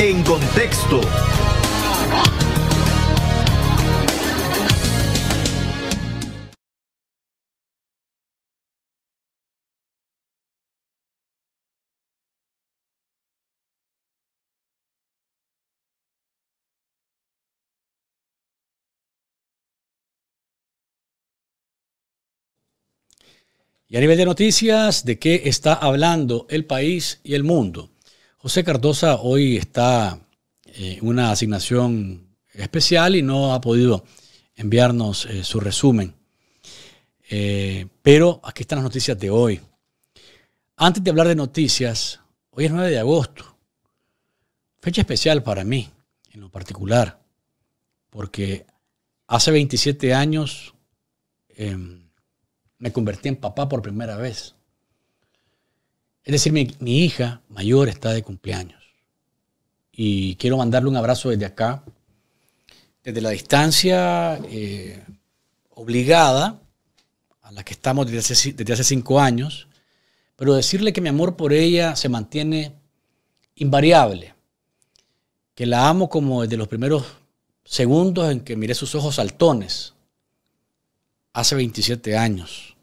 En contexto. Y a nivel de noticias, ¿de qué está hablando el país y el mundo? José Cardosa hoy está eh, en una asignación especial y no ha podido enviarnos eh, su resumen. Eh, pero aquí están las noticias de hoy. Antes de hablar de noticias, hoy es 9 de agosto. Fecha especial para mí, en lo particular, porque hace 27 años em, me convertí en papá por primera vez. Es decir, mi, hija mayor está de cumpleaños y quiero mandarle un abrazo desde acá, desde la distancia eh, obligada a la que estamos desde hace, cinco años, pero decirle que mi amor por ella se mantiene invariable, que la amo como desde los primeros segundos en que miré sus ojos saltones, hace 27 años,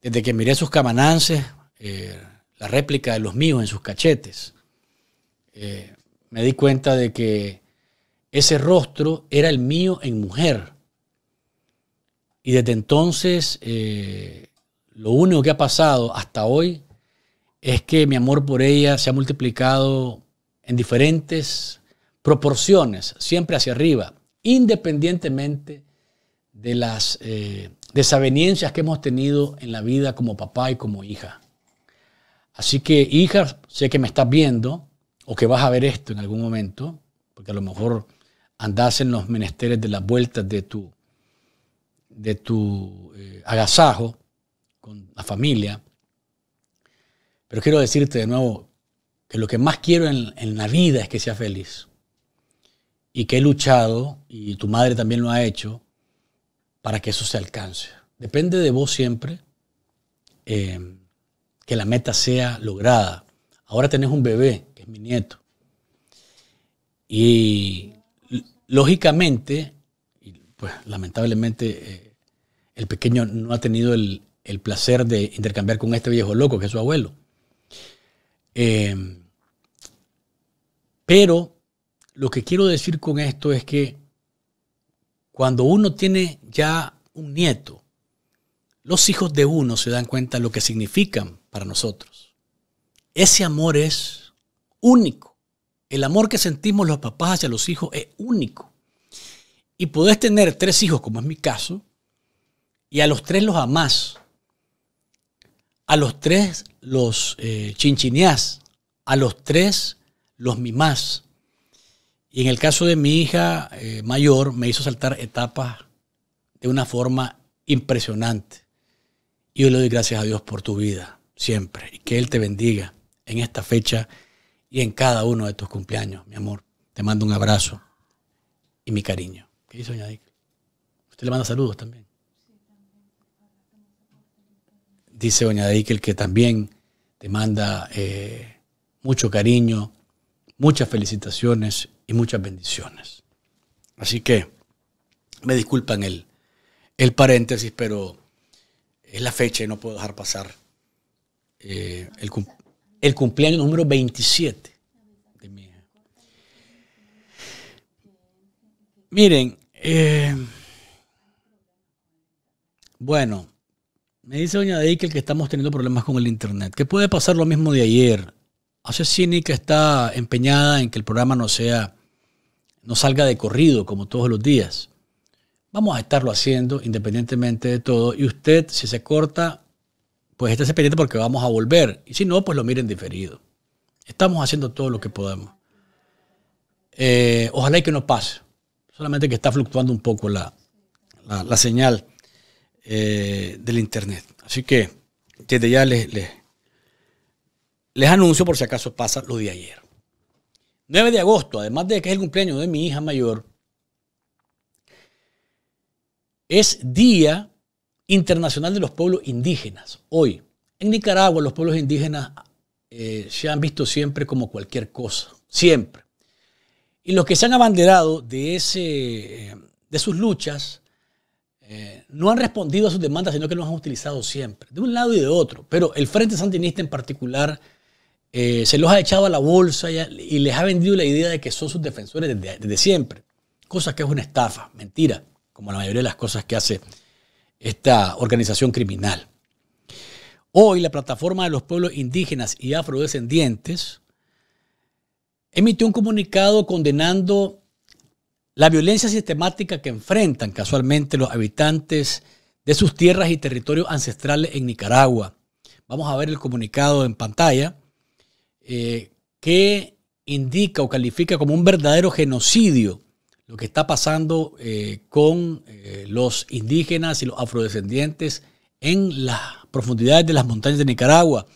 desde que miré sus camanances eh, la réplica de los míos en sus cachetes. Eh, me di cuenta de que ese rostro era el mío en mujer. Y desde entonces, eh, lo único que ha pasado hasta hoy es que mi amor por ella se ha multiplicado en diferentes proporciones, siempre hacia arriba, independientemente de las desaveniencias eh, desavenencias que hemos tenido en la vida como papá y como hija. Así que, hija, sé que me estás viendo o que vas a ver esto en algún momento, porque a lo mejor andas en los menesteres de las vueltas de tu, de tu eh, agasajo con la familia. Pero quiero decirte de nuevo que lo que más quiero en, la vida es que seas feliz. Y que he luchado, y tu madre también lo ha hecho, para que eso se alcance. Depende de vos siempre. Eh, que la meta sea lograda. Ahora tenés un bebé, que es mi nieto. Y lógicamente, pues lamentablemente, eh, el pequeño no ha tenido el, placer de intercambiar con este viejo loco, que es su abuelo. Eh, pero lo que quiero decir con esto es que cuando uno tiene ya un nieto, los hijos de uno se dan cuenta de lo que significan para nosotros. Ese amor es único. El amor que sentimos los papás hacia los hijos es único. Y podés tener tres hijos, como es mi caso, y a los tres los amás. A los tres los eh, chinchineás. A los tres los mimás. Y en el caso de mi hija eh, mayor, me hizo saltar etapas de una forma impresionante. Y yo le doy gracias a Dios por tu vida siempre y que Él te bendiga en esta fecha y en cada uno de tus cumpleaños, mi amor. Te mando un abrazo y mi cariño. ¿Qué dice doña Dick? Usted le manda saludos también. Dice doña que que también te manda eh, mucho cariño, muchas felicitaciones y muchas bendiciones. Así que me disculpan el paréntesis, pero es la fecha y no puedo dejar pasar eh, el, el, cumpleaños número 27 de mi Miren, eh, bueno, me dice doña Deikel que estamos teniendo problemas con el Internet, que puede pasar lo mismo de ayer. Hace que está empeñada en que el programa no sea, no salga de corrido como todos los días. Vamos a estarlo haciendo independientemente de todo. Y usted, si se corta, pues el pendiente porque vamos a volver. Y si no, pues lo miren diferido. Estamos haciendo todo lo que podemos. Eh, ojalá y que no pase. Solamente que está fluctuando un poco la, señal eh, del Internet. Así que desde ya les, les, les anuncio por si acaso pasa lo de ayer. 9 de agosto, además de que es el cumpleaños de mi hija mayor, es día Internacional de los Pueblos Indígenas. Hoy, en Nicaragua los pueblos indígenas eh, se han visto siempre como cualquier cosa, siempre. Y los que se han abanderado de, ese, de sus luchas eh, no han respondido a sus demandas, sino que los han utilizado siempre, de un lado y de otro. Pero el Frente Sandinista en particular eh, se los ha echado a la bolsa y, les ha vendido la idea de que son sus defensores desde, desde siempre, cosa que es una estafa, mentira, como la mayoría de las cosas que hace esta organización criminal. Hoy la plataforma de los pueblos indígenas y afrodescendientes emitió un comunicado condenando la violencia sistemática que enfrentan casualmente los habitantes de sus tierras y territorios ancestrales en Nicaragua. Vamos a ver el comunicado en pantalla eh, que indica o califica como un verdadero genocidio lo que está pasando eh, con eh, los indígenas y los afrodescendientes en las profundidades de las montañas de Nicaragua.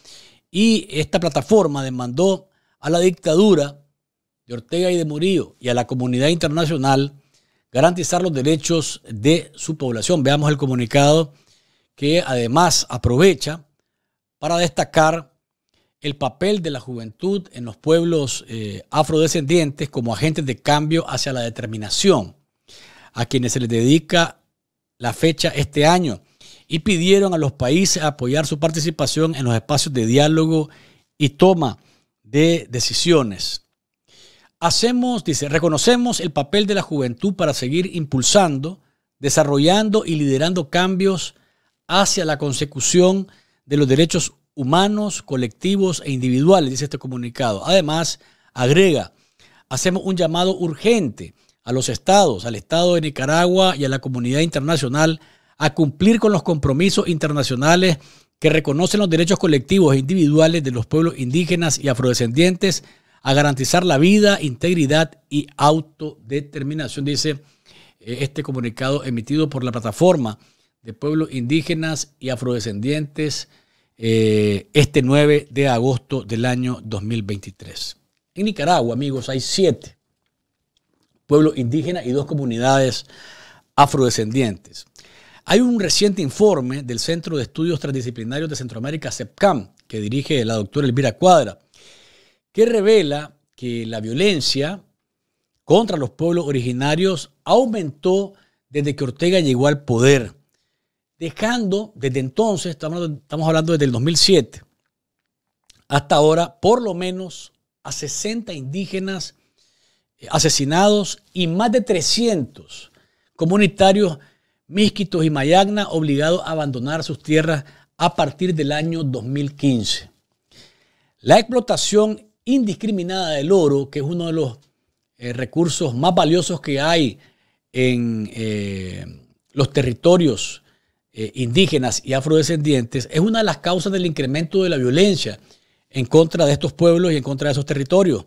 Y esta plataforma demandó a la dictadura de Ortega y de Murillo y a la comunidad internacional garantizar los derechos de su población. Veamos el comunicado que además aprovecha para destacar el papel de la juventud en los pueblos eh, afrodescendientes como agentes de cambio hacia la determinación, a quienes se les dedica la fecha este año, y pidieron a los países apoyar su participación en los espacios de diálogo y toma de decisiones. Hacemos, dice, reconocemos el papel de la juventud para seguir impulsando, desarrollando y liderando cambios hacia la consecución de los derechos humanos, colectivos e individuales, dice este comunicado. Además, agrega, hacemos un llamado urgente a los estados, al Estado de Nicaragua y a la comunidad internacional a cumplir con los compromisos internacionales que reconocen los derechos colectivos e individuales de los pueblos indígenas y afrodescendientes, a garantizar la vida, integridad y autodeterminación, dice eh, este comunicado emitido por la plataforma de pueblos indígenas y afrodescendientes eh, este 9 de agosto del año 2023. En Nicaragua, amigos, hay siete pueblos indígenas y dos comunidades afrodescendientes. Hay un reciente informe del Centro de Estudios Transdisciplinarios de Centroamérica, CEPCAM, que dirige la doctora Elvira Cuadra, que revela que la violencia contra los pueblos originarios aumentó desde que Ortega llegó al poder dejando desde entonces, estamos, hablando desde el 2007, hasta ahora, por lo menos a 60 indígenas eh, asesinados y más de 300 comunitarios misquitos y mayagna obligados a abandonar sus tierras a partir del año 2015. La explotación indiscriminada del oro, que es uno de los eh, recursos más valiosos que hay en eh, los territorios eh, indígenas y afrodescendientes, es una de las causas del incremento de la violencia en contra de estos pueblos y en contra de esos territorios.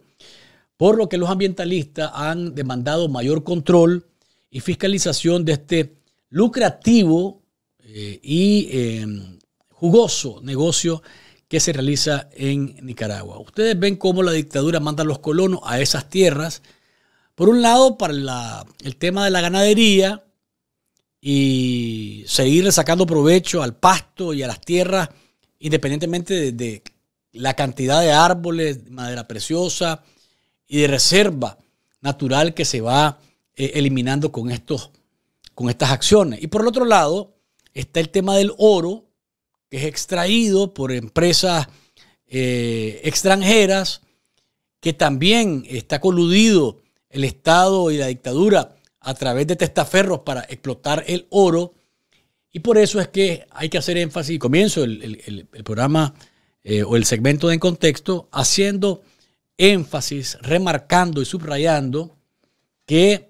Por lo que los ambientalistas han demandado mayor control y fiscalización de este lucrativo eh, y em, jugoso negocio que se realiza en Nicaragua. Ustedes ven cómo la dictadura manda a los colonos a esas tierras. Por un lado, para el tema de la ganadería, y seguirle sacando provecho al pasto y a las tierras, independientemente de, la cantidad de árboles, madera preciosa y de reserva natural que se va eh, eliminando con, estos, con estas acciones. Y por el otro lado está el tema del oro, que es extraído por empresas eh, extranjeras, que también está coludido el Estado y la dictadura a través de testaferros para explotar el oro. Y por eso es que hay que hacer énfasis, y comienzo el, programa eh, o el segmento de En Contexto, haciendo énfasis, remarcando y subrayando que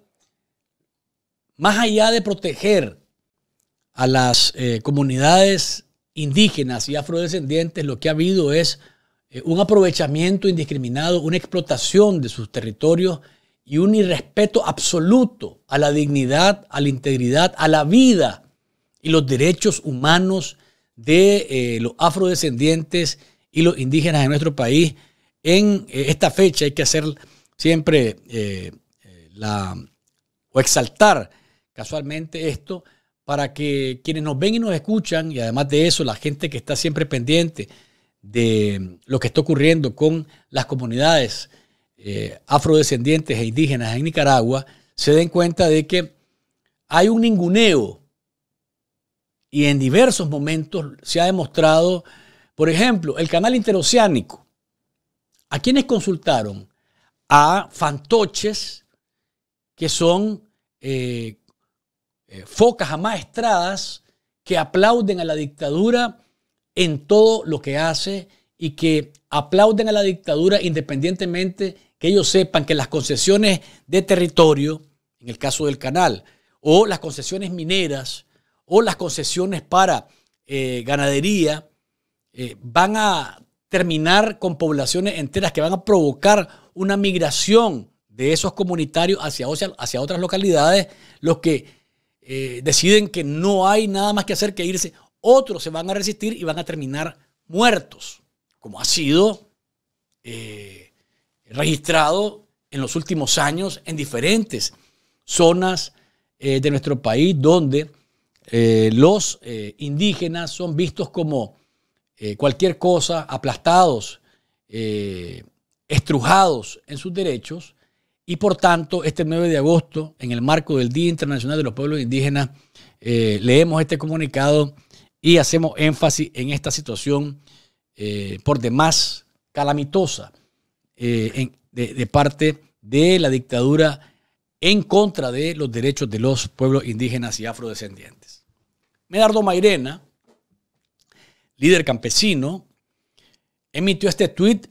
más allá de proteger a las eh, comunidades indígenas y afrodescendientes, lo que ha habido es eh, un aprovechamiento indiscriminado, una explotación de sus territorios y un irrespeto absoluto a la dignidad, a la integridad, a la vida y los derechos humanos de eh, los afrodescendientes y los indígenas de nuestro país. En eh, esta fecha hay que hacer siempre eh, la, o exaltar casualmente esto para que quienes nos ven y nos escuchan, y además de eso, la gente que está siempre pendiente de lo que está ocurriendo con las comunidades eh, afrodescendientes e indígenas en Nicaragua se den cuenta de que hay un ninguneo y en diversos momentos se ha demostrado, por ejemplo, el canal interoceánico. ¿A quienes consultaron? A fantoches que son eh, eh, focas amaestradas que aplauden a la dictadura en todo lo que hace y que aplauden a la dictadura independientemente que ellos sepan que las concesiones de territorio, en el caso del canal, o las concesiones mineras, o las concesiones para eh, ganadería, eh, van a terminar con poblaciones enteras que van a provocar una migración de esos comunitarios hacia, hacia otras localidades, los que eh, deciden que no hay nada más que hacer que irse, otros se van a resistir y van a terminar muertos, como ha sido registrado en los últimos años en diferentes zonas eh, de nuestro país donde eh, los eh, indígenas son vistos como cualquier cosa, aplastados, estrujados en sus derechos. Y por tanto, este 9 de agosto, en el marco del Día Internacional de los Pueblos Indígenas, leemos este comunicado y hacemos énfasis en esta situación por demás calamitosa eh, de, parte de la dictadura en contra de los derechos de los pueblos indígenas y afrodescendientes. Medardo Mairena, líder campesino, emitió este tuit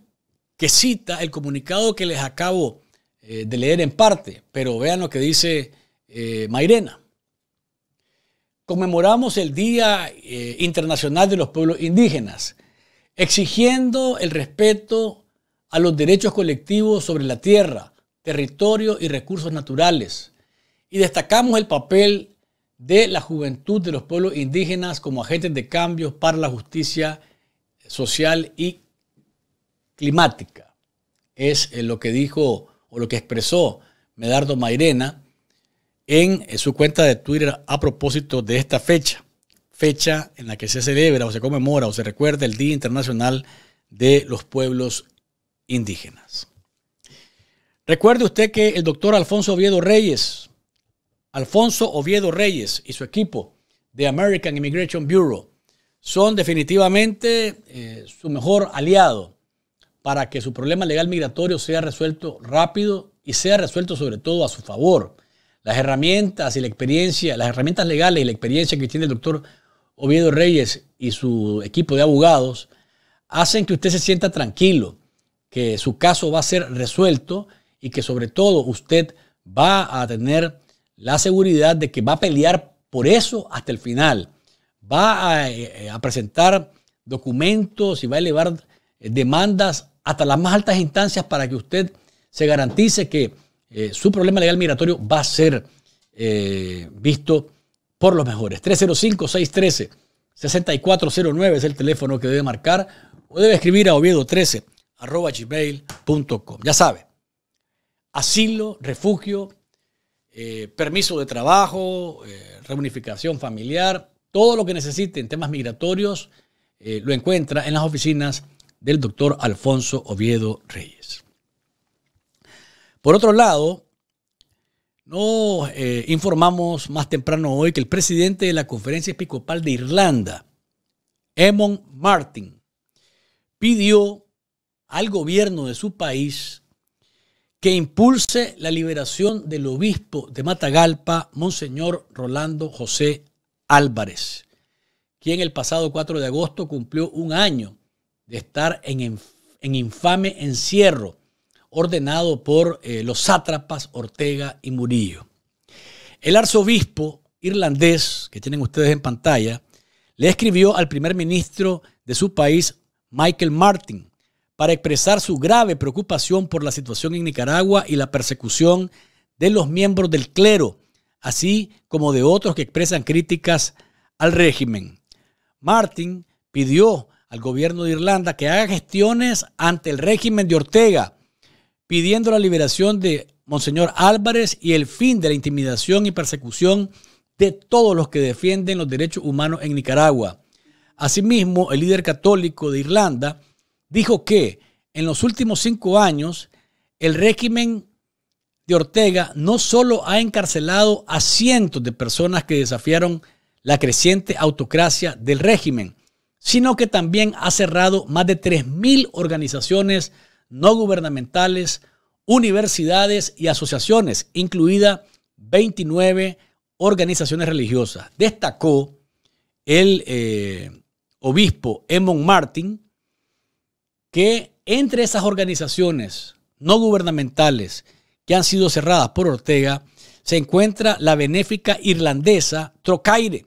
que cita el comunicado que les acabo eh, de leer en parte, pero vean lo que dice eh, Mairena. Conmemoramos el Día Internacional de los Pueblos Indígenas, exigiendo el respeto a los derechos colectivos sobre la tierra, territorio y recursos naturales. Y destacamos el papel de la juventud de los pueblos indígenas como agentes de cambio para la justicia social y climática. Es eh, lo que dijo o lo que expresó Medardo Mairena en eh, su cuenta de Twitter a propósito de esta fecha, fecha en la que se celebra o se conmemora o se recuerda el Día Internacional de los Pueblos indígenas. Recuerde usted que el doctor Alfonso Oviedo Reyes, Alfonso Oviedo Reyes y su equipo de American Immigration Bureau son definitivamente eh, su mejor aliado para que su problema legal migratorio sea resuelto rápido y sea resuelto sobre todo a su favor. Las herramientas y la experiencia, las herramientas legales y la experiencia que tiene el doctor Oviedo Reyes y su equipo de abogados hacen que usted se sienta tranquilo que su caso va a ser resuelto y que sobre todo usted va a tener la seguridad de que va a pelear por eso hasta el final. Va a, eh, eh, presentar documentos y va a elevar eh, demandas hasta las más altas instancias para que usted se garantice que su problema legal migratorio va a ser visto por los mejores. 305-613-6409 es el teléfono que debe marcar o debe escribir a Oviedo 13 arroba gmail.com. Ya sabe, asilo, refugio, eh, permiso de trabajo, eh, reunificación familiar, todo lo que necesite en temas migratorios eh, lo encuentra en las oficinas del doctor Alfonso Oviedo Reyes. Por otro lado, nos informamos más temprano hoy que el presidente de la Conferencia Episcopal de Irlanda, Eamon Martin, pidió al gobierno de su país que impulse la liberación del obispo de Matagalpa, Monseñor Rolando José Álvarez, quien el pasado 4 de agosto cumplió un año de estar en, en infame encierro ordenado por eh, los sátrapas Ortega y Murillo. El arzobispo irlandés, que tienen ustedes en pantalla, le escribió al primer ministro de su país, Michael Martin, para expresar su grave preocupación por la situación en Nicaragua y la persecución de los miembros del clero, así como de otros que expresan críticas al régimen. Martin pidió al gobierno de Irlanda que haga gestiones ante el régimen de Ortega, pidiendo la liberación de Monseñor Álvarez y el fin de la intimidación y persecución de todos los que defienden los derechos humanos en Nicaragua. Asimismo, el líder católico de Irlanda dijo que en los últimos cinco años el régimen de Ortega no solo ha encarcelado a cientos de personas que desafiaron la creciente autocracia del régimen, sino que también ha cerrado más de 3.000 organizaciones no gubernamentales, universidades y asociaciones, incluida 29 organizaciones religiosas. Destacó el eh, obispo Emon Martín que entre esas organizaciones no gubernamentales que han sido cerradas por Ortega, se encuentra la benéfica irlandesa Trocaire,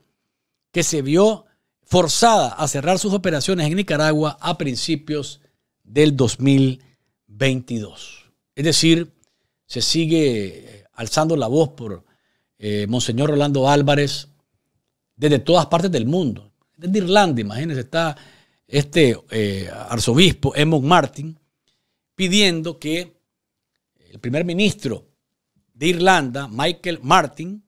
que se vio forzada a cerrar sus operaciones en Nicaragua a principios del 2022. Es decir, se sigue eh, alzando la voz por eh, Monseñor Rolando Álvarez desde todas partes del mundo. Desde Irlanda, imagínense, está este eh, arzobispo, Edmund Martin, pidiendo que el primer ministro de Irlanda, Michael Martin,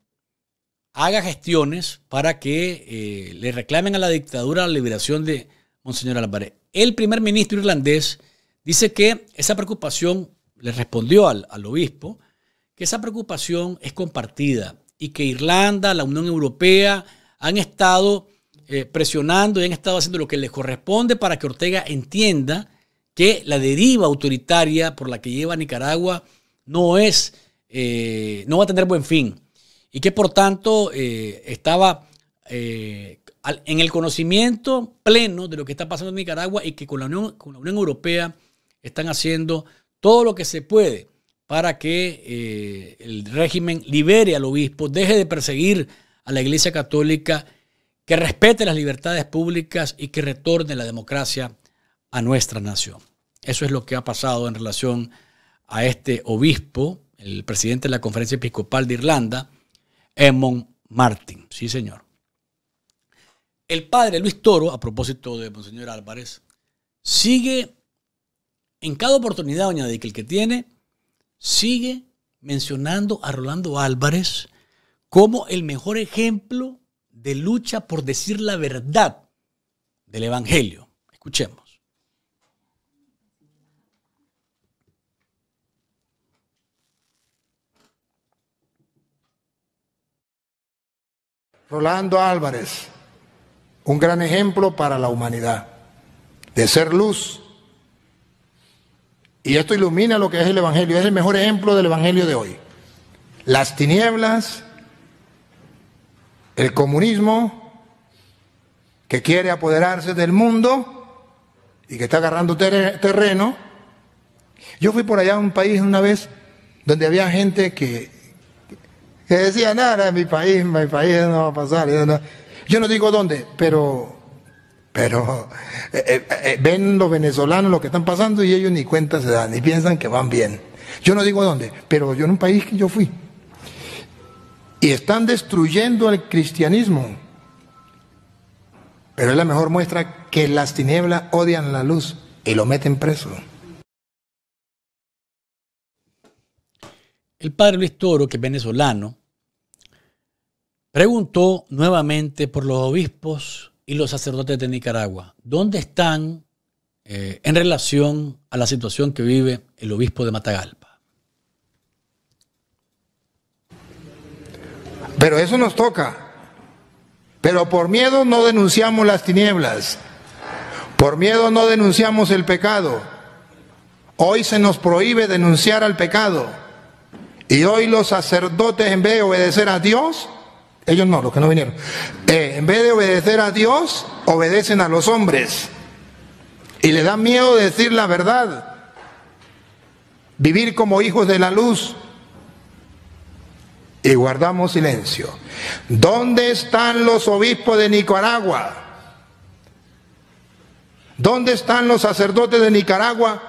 haga gestiones para que eh, le reclamen a la dictadura la liberación de Monseñor Álvarez. El primer ministro irlandés dice que esa preocupación, le respondió al, al obispo, que esa preocupación es compartida y que Irlanda, la Unión Europea han estado eh, presionando y han estado haciendo lo que les corresponde para que Ortega entienda que la deriva autoritaria por la que lleva Nicaragua no es, eh, no va a tener buen fin y que por tanto eh, estaba en el conocimiento pleno de lo que está pasando en Nicaragua y que con la, Unión, con la Unión Europea están haciendo todo lo que se puede para que el régimen libere al obispo, deje de perseguir a la Iglesia Católica que respete las libertades públicas y que retorne la democracia a nuestra nación. Eso es lo que ha pasado en relación a este obispo, el presidente de la Conferencia Episcopal de Irlanda, Edmond Martin. Sí, señor. El padre Luis Toro, a propósito de Monseñor Álvarez, sigue en cada oportunidad, doña que el que tiene, sigue mencionando a Rolando Álvarez como el mejor ejemplo de lucha por decir la verdad del Evangelio. Escuchemos. Rolando Álvarez, un gran ejemplo para la humanidad, de ser luz. Y esto ilumina lo que es el Evangelio, es el mejor ejemplo del Evangelio de hoy. Las tinieblas el comunismo que quiere apoderarse del mundo y que está agarrando terreno. Yo fui por allá a un país una vez donde había gente que, que decía, nada, mi país, mi país no va a pasar. Yo no digo dónde, pero, pero eh, eh, eh, ven los venezolanos lo que están pasando y ellos ni cuenta se dan, ni piensan que van bien. Yo no digo dónde, pero yo en un país que yo fui y están destruyendo el cristianismo. Pero es la mejor muestra que las tinieblas odian la luz y lo meten preso. El padre Luis Toro, que es venezolano, preguntó nuevamente por los obispos y los sacerdotes de Nicaragua. ¿Dónde están eh, en relación a la situación que vive el obispo de Matagalpa? Pero eso nos toca. Pero por miedo no denunciamos las tinieblas. Por miedo no denunciamos el pecado. Hoy se nos prohíbe denunciar al pecado. Y hoy los sacerdotes, en vez de obedecer a Dios, ellos no, los que no vinieron, eh, en vez de obedecer a Dios, obedecen a los hombres. Y le da miedo decir la verdad. Vivir como hijos de la luz y guardamos silencio. ¿Dónde están los obispos de Nicaragua? ¿Dónde están los sacerdotes de Nicaragua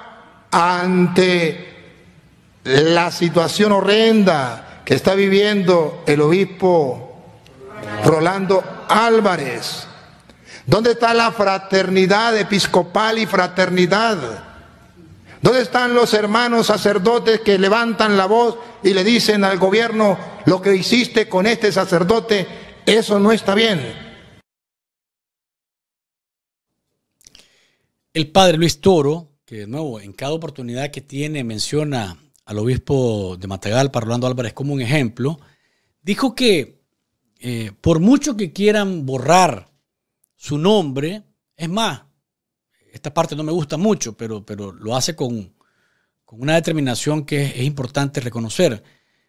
ante la situación horrenda que está viviendo el obispo Rolando Álvarez? ¿Dónde está la fraternidad episcopal y fraternidad? ¿Dónde están los hermanos sacerdotes que levantan la voz y le dicen al gobierno lo que hiciste con este sacerdote, eso no está bien. El padre Luis Toro, que de nuevo en cada oportunidad que tiene menciona al obispo de Matagalpa, Rolando Álvarez, como un ejemplo, dijo que eh, por mucho que quieran borrar su nombre, es más, esta parte no me gusta mucho, pero, pero lo hace con, una determinación que es importante reconocer.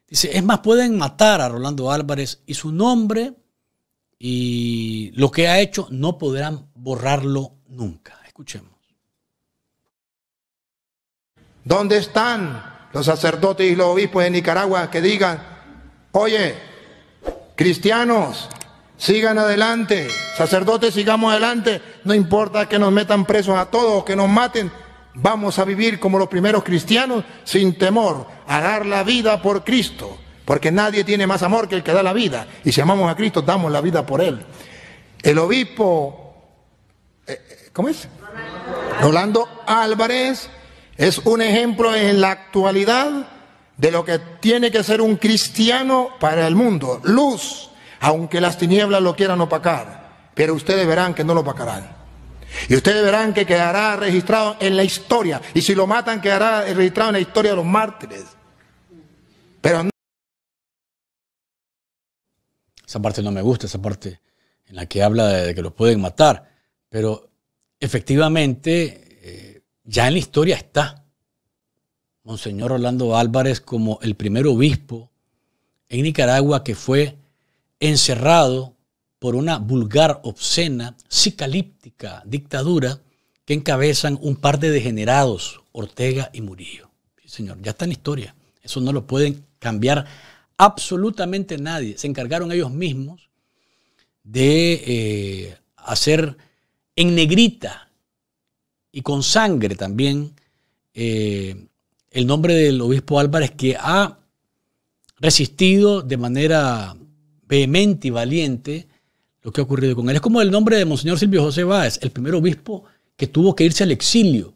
Dice, es más, pueden matar a Rolando Álvarez y su nombre y lo que ha hecho no podrán borrarlo nunca. Escuchemos. ¿Dónde están los sacerdotes y los obispos de Nicaragua que digan, oye, cristianos, sigan adelante, sacerdotes, sigamos adelante, no importa que nos metan presos a todos, que nos maten, Vamos a vivir como los primeros cristianos sin temor a dar la vida por Cristo, porque nadie tiene más amor que el que da la vida. Y si amamos a Cristo, damos la vida por Él. El obispo, eh, eh, ¿cómo es? Rolando Álvarez es un ejemplo en la actualidad de lo que tiene que ser un cristiano para el mundo. Luz, aunque las tinieblas lo quieran opacar, pero ustedes verán que no lo opacarán. Y ustedes verán que quedará registrado en la historia. Y si lo matan, quedará registrado en la historia de los mártires. Pero no. Esa parte no me gusta, esa parte en la que habla de que lo pueden matar. Pero efectivamente, eh, ya en la historia está. Monseñor Orlando Álvarez como el primer obispo en Nicaragua que fue encerrado por una vulgar, obscena, sicalíptica dictadura que encabezan un par de degenerados, Ortega y Murillo. señor, ya está en historia. Eso no lo pueden cambiar absolutamente nadie. Se encargaron ellos mismos de eh, hacer en negrita y con sangre también eh, el nombre del obispo Álvarez que ha resistido de manera vehemente y valiente lo que ha ocurrido con él. Es como el nombre de Monseñor Silvio José Báez, el primer obispo que tuvo que irse al exilio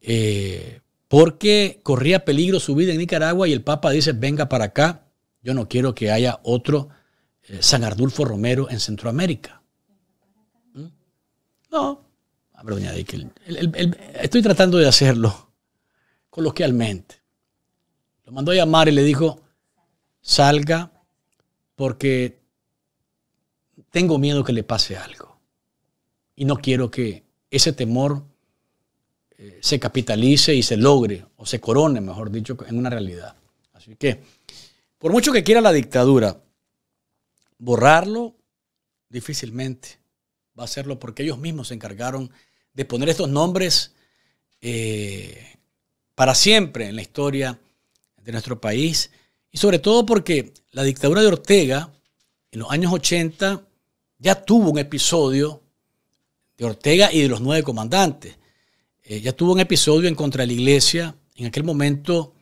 eh, porque corría peligro su vida en Nicaragua y el Papa dice, venga para acá, yo no quiero que haya otro eh, San Ardulfo Romero en Centroamérica. ¿Mm? No, estoy tratando de hacerlo coloquialmente. Lo mandó a llamar y le dijo, salga porque tengo miedo que le pase algo. Y no quiero que ese temor eh, se capitalice y se logre, o se corone, mejor dicho, en una realidad. Así que, por mucho que quiera la dictadura, borrarlo difícilmente va a hacerlo porque ellos mismos se encargaron de poner estos nombres eh, para siempre en la historia de nuestro país. Y sobre todo porque la dictadura de Ortega en los años 80 ya tuvo un episodio de Ortega y de los nueve comandantes. Eh, ya tuvo un episodio en contra de la iglesia. En aquel momento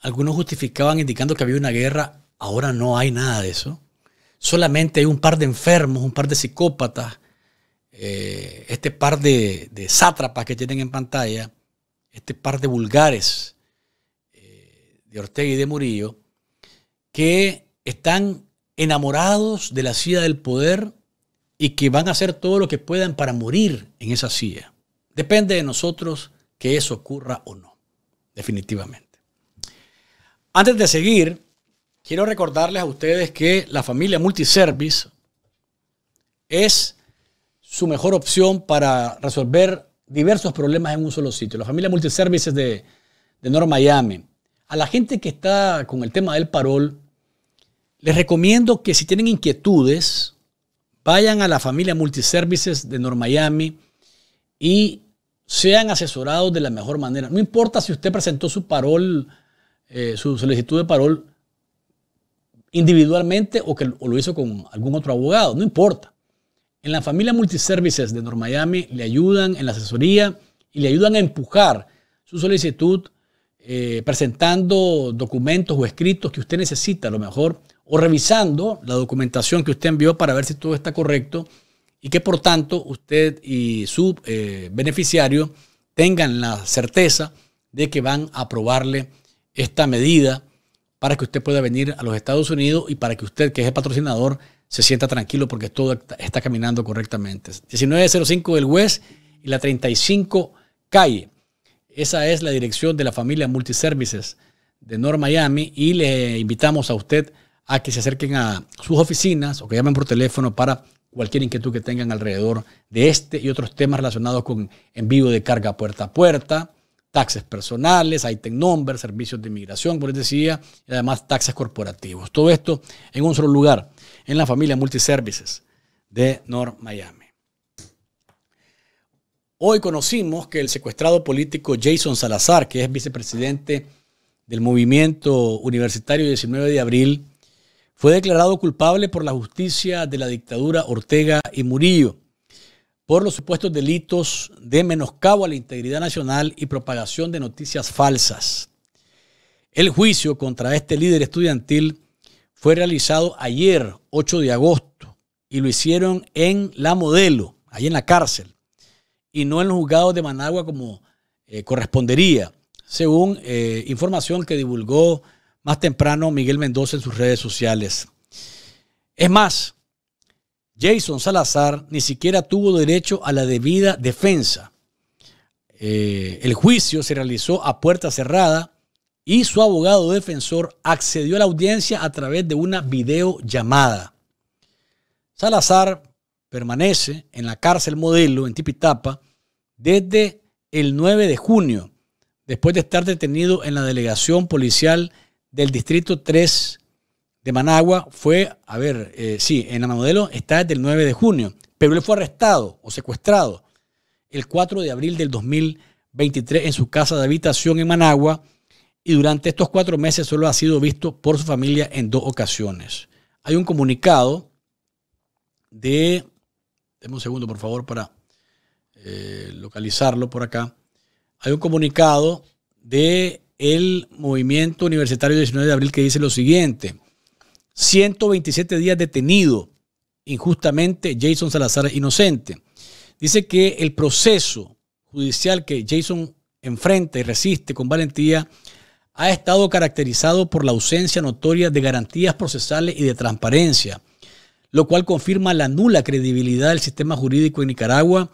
algunos justificaban indicando que había una guerra. Ahora no hay nada de eso. Solamente hay un par de enfermos, un par de psicópatas, eh, este par de, sátrapas que tienen en pantalla, este par de vulgares eh, de Ortega y de Murillo, que están enamorados de la silla del poder y que van a hacer todo lo que puedan para morir en esa silla. Depende de nosotros que eso ocurra o no, definitivamente. Antes de seguir, quiero recordarles a ustedes que la familia Multiservice es su mejor opción para resolver diversos problemas en un solo sitio. La familia Multiservices de, de North Miami. A la gente que está con el tema del parol, les recomiendo que si tienen inquietudes, Vayan a la familia Multiservices de North Miami y sean asesorados de la mejor manera. No importa si usted presentó su parol, eh, su solicitud de parol individualmente o que lo hizo con algún otro abogado, no importa. En la familia Multiservices de North Miami le ayudan en la asesoría y le ayudan a empujar su solicitud eh, presentando documentos o escritos que usted necesita a lo mejor o revisando la documentación que usted envió para ver si todo está correcto y que por tanto usted y su eh, beneficiario tengan la certeza de que van a aprobarle esta medida para que usted pueda venir a los Estados Unidos y para que usted, que es el patrocinador, se sienta tranquilo porque todo está caminando correctamente. 1905 del West y la 35 calle. Esa es la dirección de la familia Multiservices de North Miami y le invitamos a usted a que se acerquen a sus oficinas o que llamen por teléfono para cualquier inquietud que tengan alrededor de este y otros temas relacionados con envío de carga puerta a puerta, taxes personales, item number, servicios de inmigración, por les decía, y además taxes corporativos. Todo esto en un solo lugar, en la familia Multiservices de North Miami. Hoy conocimos que el secuestrado político Jason Salazar, que es vicepresidente del movimiento universitario 19 de abril, fue declarado culpable por la justicia de la dictadura Ortega y Murillo por los supuestos delitos de menoscabo a la integridad nacional y propagación de noticias falsas. El juicio contra este líder estudiantil fue realizado ayer, 8 de agosto, y lo hicieron en La Modelo, ahí en la cárcel, y no en los juzgados de Managua como eh, correspondería, según eh, información que divulgó más temprano Miguel Mendoza en sus redes sociales. Es más, Jason Salazar ni siquiera tuvo derecho a la debida defensa. Eh, el juicio se realizó a puerta cerrada y su abogado defensor accedió a la audiencia a través de una videollamada. Salazar permanece en la cárcel modelo en Tipitapa desde el 9 de junio, después de estar detenido en la delegación policial del distrito 3 de Managua fue, a ver, eh, sí, en la modelo está el 9 de junio, pero él fue arrestado o secuestrado el 4 de abril del 2023 en su casa de habitación en Managua y durante estos cuatro meses solo ha sido visto por su familia en dos ocasiones. Hay un comunicado de... déme un segundo, por favor, para eh, localizarlo por acá. Hay un comunicado de el movimiento universitario 19 de abril que dice lo siguiente. 127 días detenido injustamente Jason Salazar inocente. Dice que el proceso judicial que Jason enfrenta y resiste con valentía ha estado caracterizado por la ausencia notoria de garantías procesales y de transparencia, lo cual confirma la nula credibilidad del sistema jurídico en Nicaragua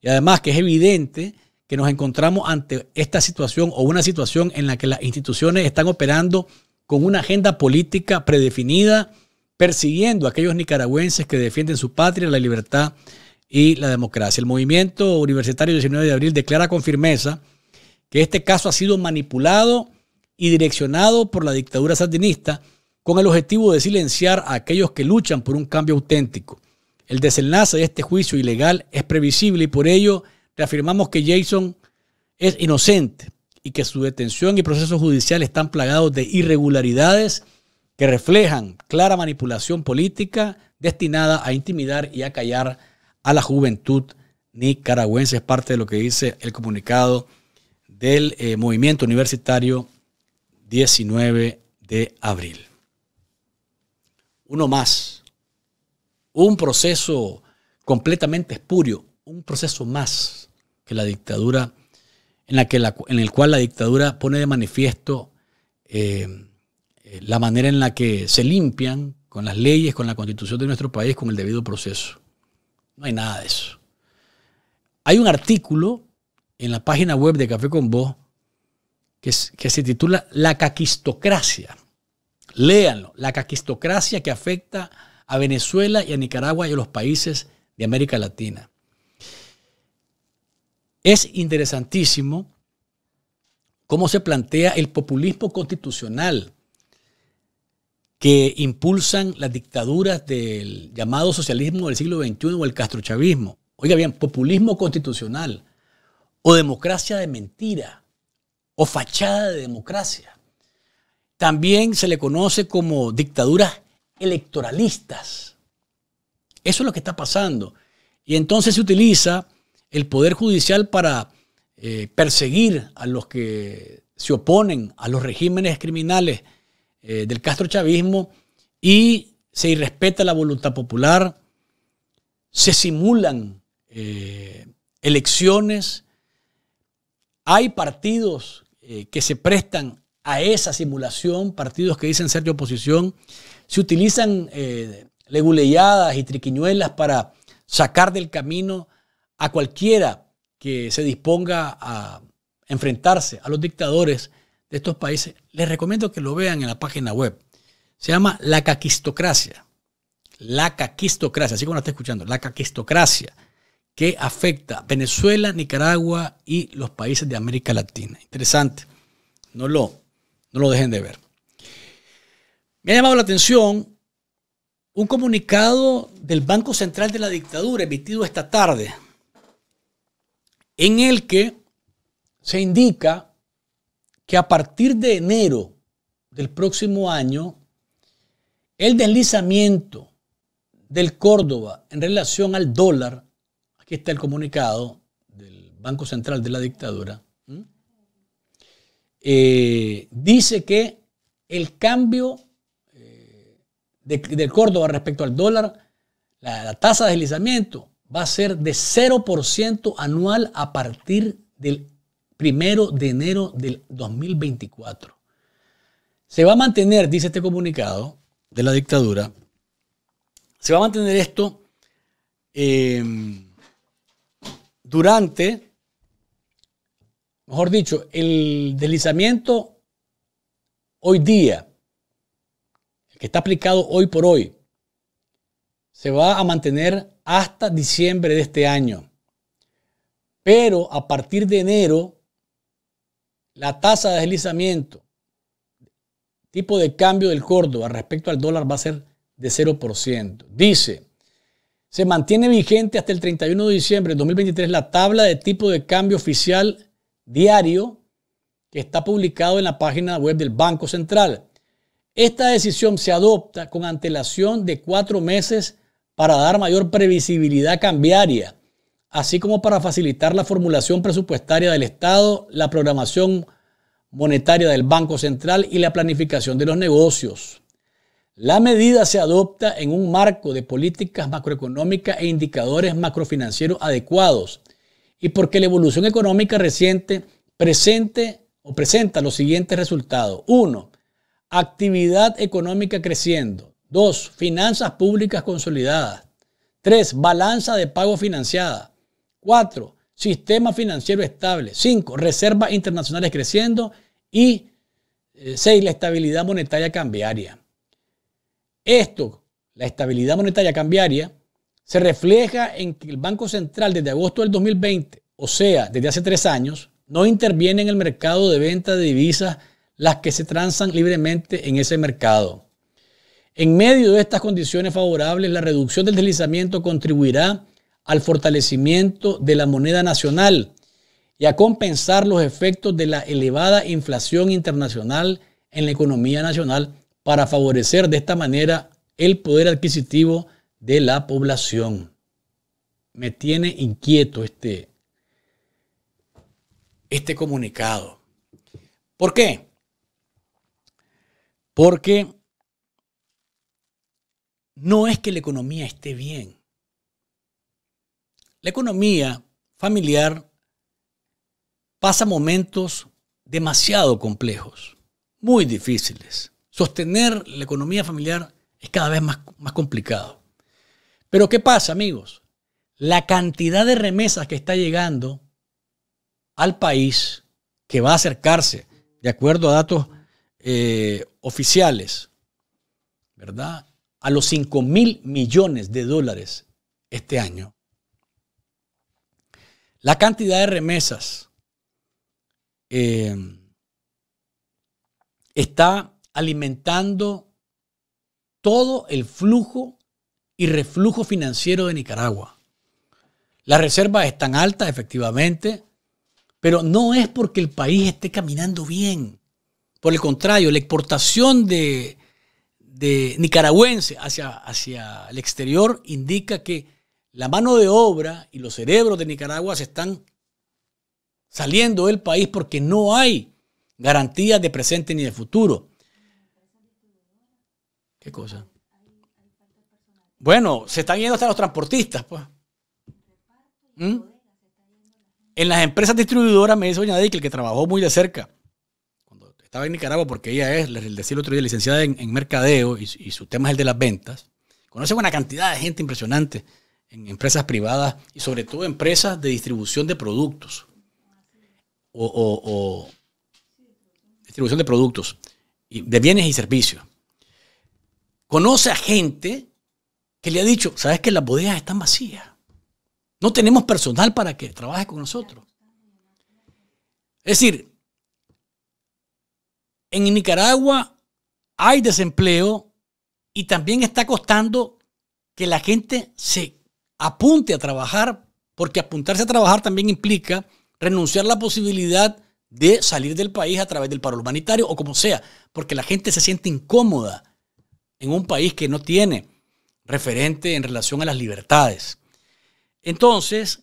y además que es evidente que nos encontramos ante esta situación o una situación en la que las instituciones están operando con una agenda política predefinida, persiguiendo a aquellos nicaragüenses que defienden su patria, la libertad y la democracia. El movimiento universitario 19 de abril declara con firmeza que este caso ha sido manipulado y direccionado por la dictadura sandinista con el objetivo de silenciar a aquellos que luchan por un cambio auténtico. El desenlace de este juicio ilegal es previsible y por ello reafirmamos que Jason es inocente y que su detención y proceso judicial están plagados de irregularidades que reflejan clara manipulación política destinada a intimidar y a callar a la juventud nicaragüense. Es parte de lo que dice el comunicado del eh, movimiento universitario 19 de abril. Uno más. Un proceso completamente espurio. Un proceso más la dictadura, en, la que en el cual la dictadura pone de manifiesto eh, eh, la manera en la que se limpian con las leyes, con la constitución de nuestro país, con el debido proceso. No hay nada de eso. Hay un artículo en la página web de Café con Vos que, se titula La caquistocracia. Léanlo, la caquistocracia que afecta a Venezuela y a Nicaragua y a los países de América Latina. Es interesantísimo cómo se plantea el populismo constitucional que impulsan las dictaduras del llamado socialismo del siglo XXI o el castrochavismo. Oiga bien, populismo constitucional o democracia de mentira o fachada de democracia. También se le conoce como dictaduras electoralistas. Eso es lo que está pasando. Y entonces se utiliza el Poder Judicial para eh, perseguir a los que se oponen a los regímenes criminales eh, del Castro Chavismo y se irrespeta la voluntad popular, se simulan eh, elecciones, hay partidos que se prestan a esa simulación, partidos que dicen ser de oposición, se utilizan leguleyadas y triquiñuelas para sacar del camino a cualquiera que se disponga a enfrentarse a los dictadores de estos países, les recomiendo que lo vean en la página web. Se llama La Caquistocracia. La Caquistocracia, así como la está escuchando, La Caquistocracia, que afecta a Venezuela, Nicaragua y los países de América Latina. Interesante. No lo, no lo dejen de ver. Me ha llamado la atención un comunicado del Banco Central de la Dictadura emitido esta tarde en el que se indica que a partir de enero del próximo año, el deslizamiento del Córdoba en relación al dólar, aquí está el comunicado del Banco Central de la Dictadura, eh, dice que el cambio eh, del Córdoba respecto al dólar, la, tasa de deslizamiento va a ser de 0% anual a partir del primero de enero del 2024. Se va a mantener, dice este comunicado de la dictadura, se va a mantener esto eh, durante, mejor dicho, el deslizamiento hoy día, que está aplicado hoy por hoy, se va a mantener hasta diciembre de este año. Pero a partir de enero, la tasa de deslizamiento, tipo de cambio del Córdoba respecto al dólar va a ser de 0%. Dice, se mantiene vigente hasta el 31 de diciembre de 2023 la tabla de tipo de cambio oficial diario que está publicado en la página web del Banco Central. Esta decisión se adopta con antelación de cuatro meses para dar mayor previsibilidad cambiaria, así como para facilitar la formulación presupuestaria del Estado, la programación monetaria del Banco Central y la planificación de los negocios. La medida se adopta en un marco de políticas macroeconómicas e indicadores macrofinancieros adecuados y porque la evolución económica reciente presente o presenta los siguientes resultados. 1. Actividad económica creciendo. 2. Finanzas públicas consolidadas. 3. Balanza de pago financiada. 4. Sistema financiero estable. 5. Reservas internacionales creciendo. Y 6. Eh, la estabilidad monetaria cambiaria. Esto, la estabilidad monetaria cambiaria, se refleja en que el Banco Central desde agosto del 2020, o sea, desde hace tres años, no interviene en el mercado de venta de divisas las que se transan libremente en ese mercado. En medio de estas condiciones favorables, la reducción del deslizamiento contribuirá al fortalecimiento de la moneda nacional y a compensar los efectos de la elevada inflación internacional en la economía nacional para favorecer de esta manera el poder adquisitivo de la población. Me tiene inquieto este, este comunicado. ¿Por qué? Porque no es que la economía esté bien. La economía familiar pasa momentos demasiado complejos, muy difíciles. Sostener la economía familiar es cada vez más, complicado. Pero ¿qué pasa, amigos? La cantidad de remesas que está llegando al país, que va a acercarse, de acuerdo a datos eh, oficiales, ¿verdad? a los 5 mil millones de dólares este año. La cantidad de remesas eh, está alimentando todo el flujo y reflujo financiero de Nicaragua. Las reservas están altas, efectivamente, pero no es porque el país esté caminando bien. Por el contrario, la exportación de, de nicaragüense hacia, hacia el exterior indica que la mano de obra y los cerebros de Nicaragua se están saliendo del país porque no hay garantías de presente ni de futuro. ¿Qué cosa? Bueno, se están yendo hasta los transportistas, pues. ¿Mm? En las empresas distribuidoras me dice Doña Dick, el que trabajó muy de cerca estaba en Nicaragua porque ella es, les decía el otro día, licenciada en, mercadeo y, su tema es el de las ventas. Conoce una cantidad de gente impresionante en empresas privadas y sobre todo empresas de distribución de productos. O, distribución de productos, y de bienes y servicios. Conoce a gente que le ha dicho, sabes que las bodegas están vacías. No tenemos personal para que trabaje con nosotros. Es decir, en Nicaragua hay desempleo y también está costando que la gente se apunte a trabajar, porque apuntarse a trabajar también implica renunciar a la posibilidad de salir del país a través del paro humanitario o como sea, porque la gente se siente incómoda en un país que no tiene referente en relación a las libertades. Entonces,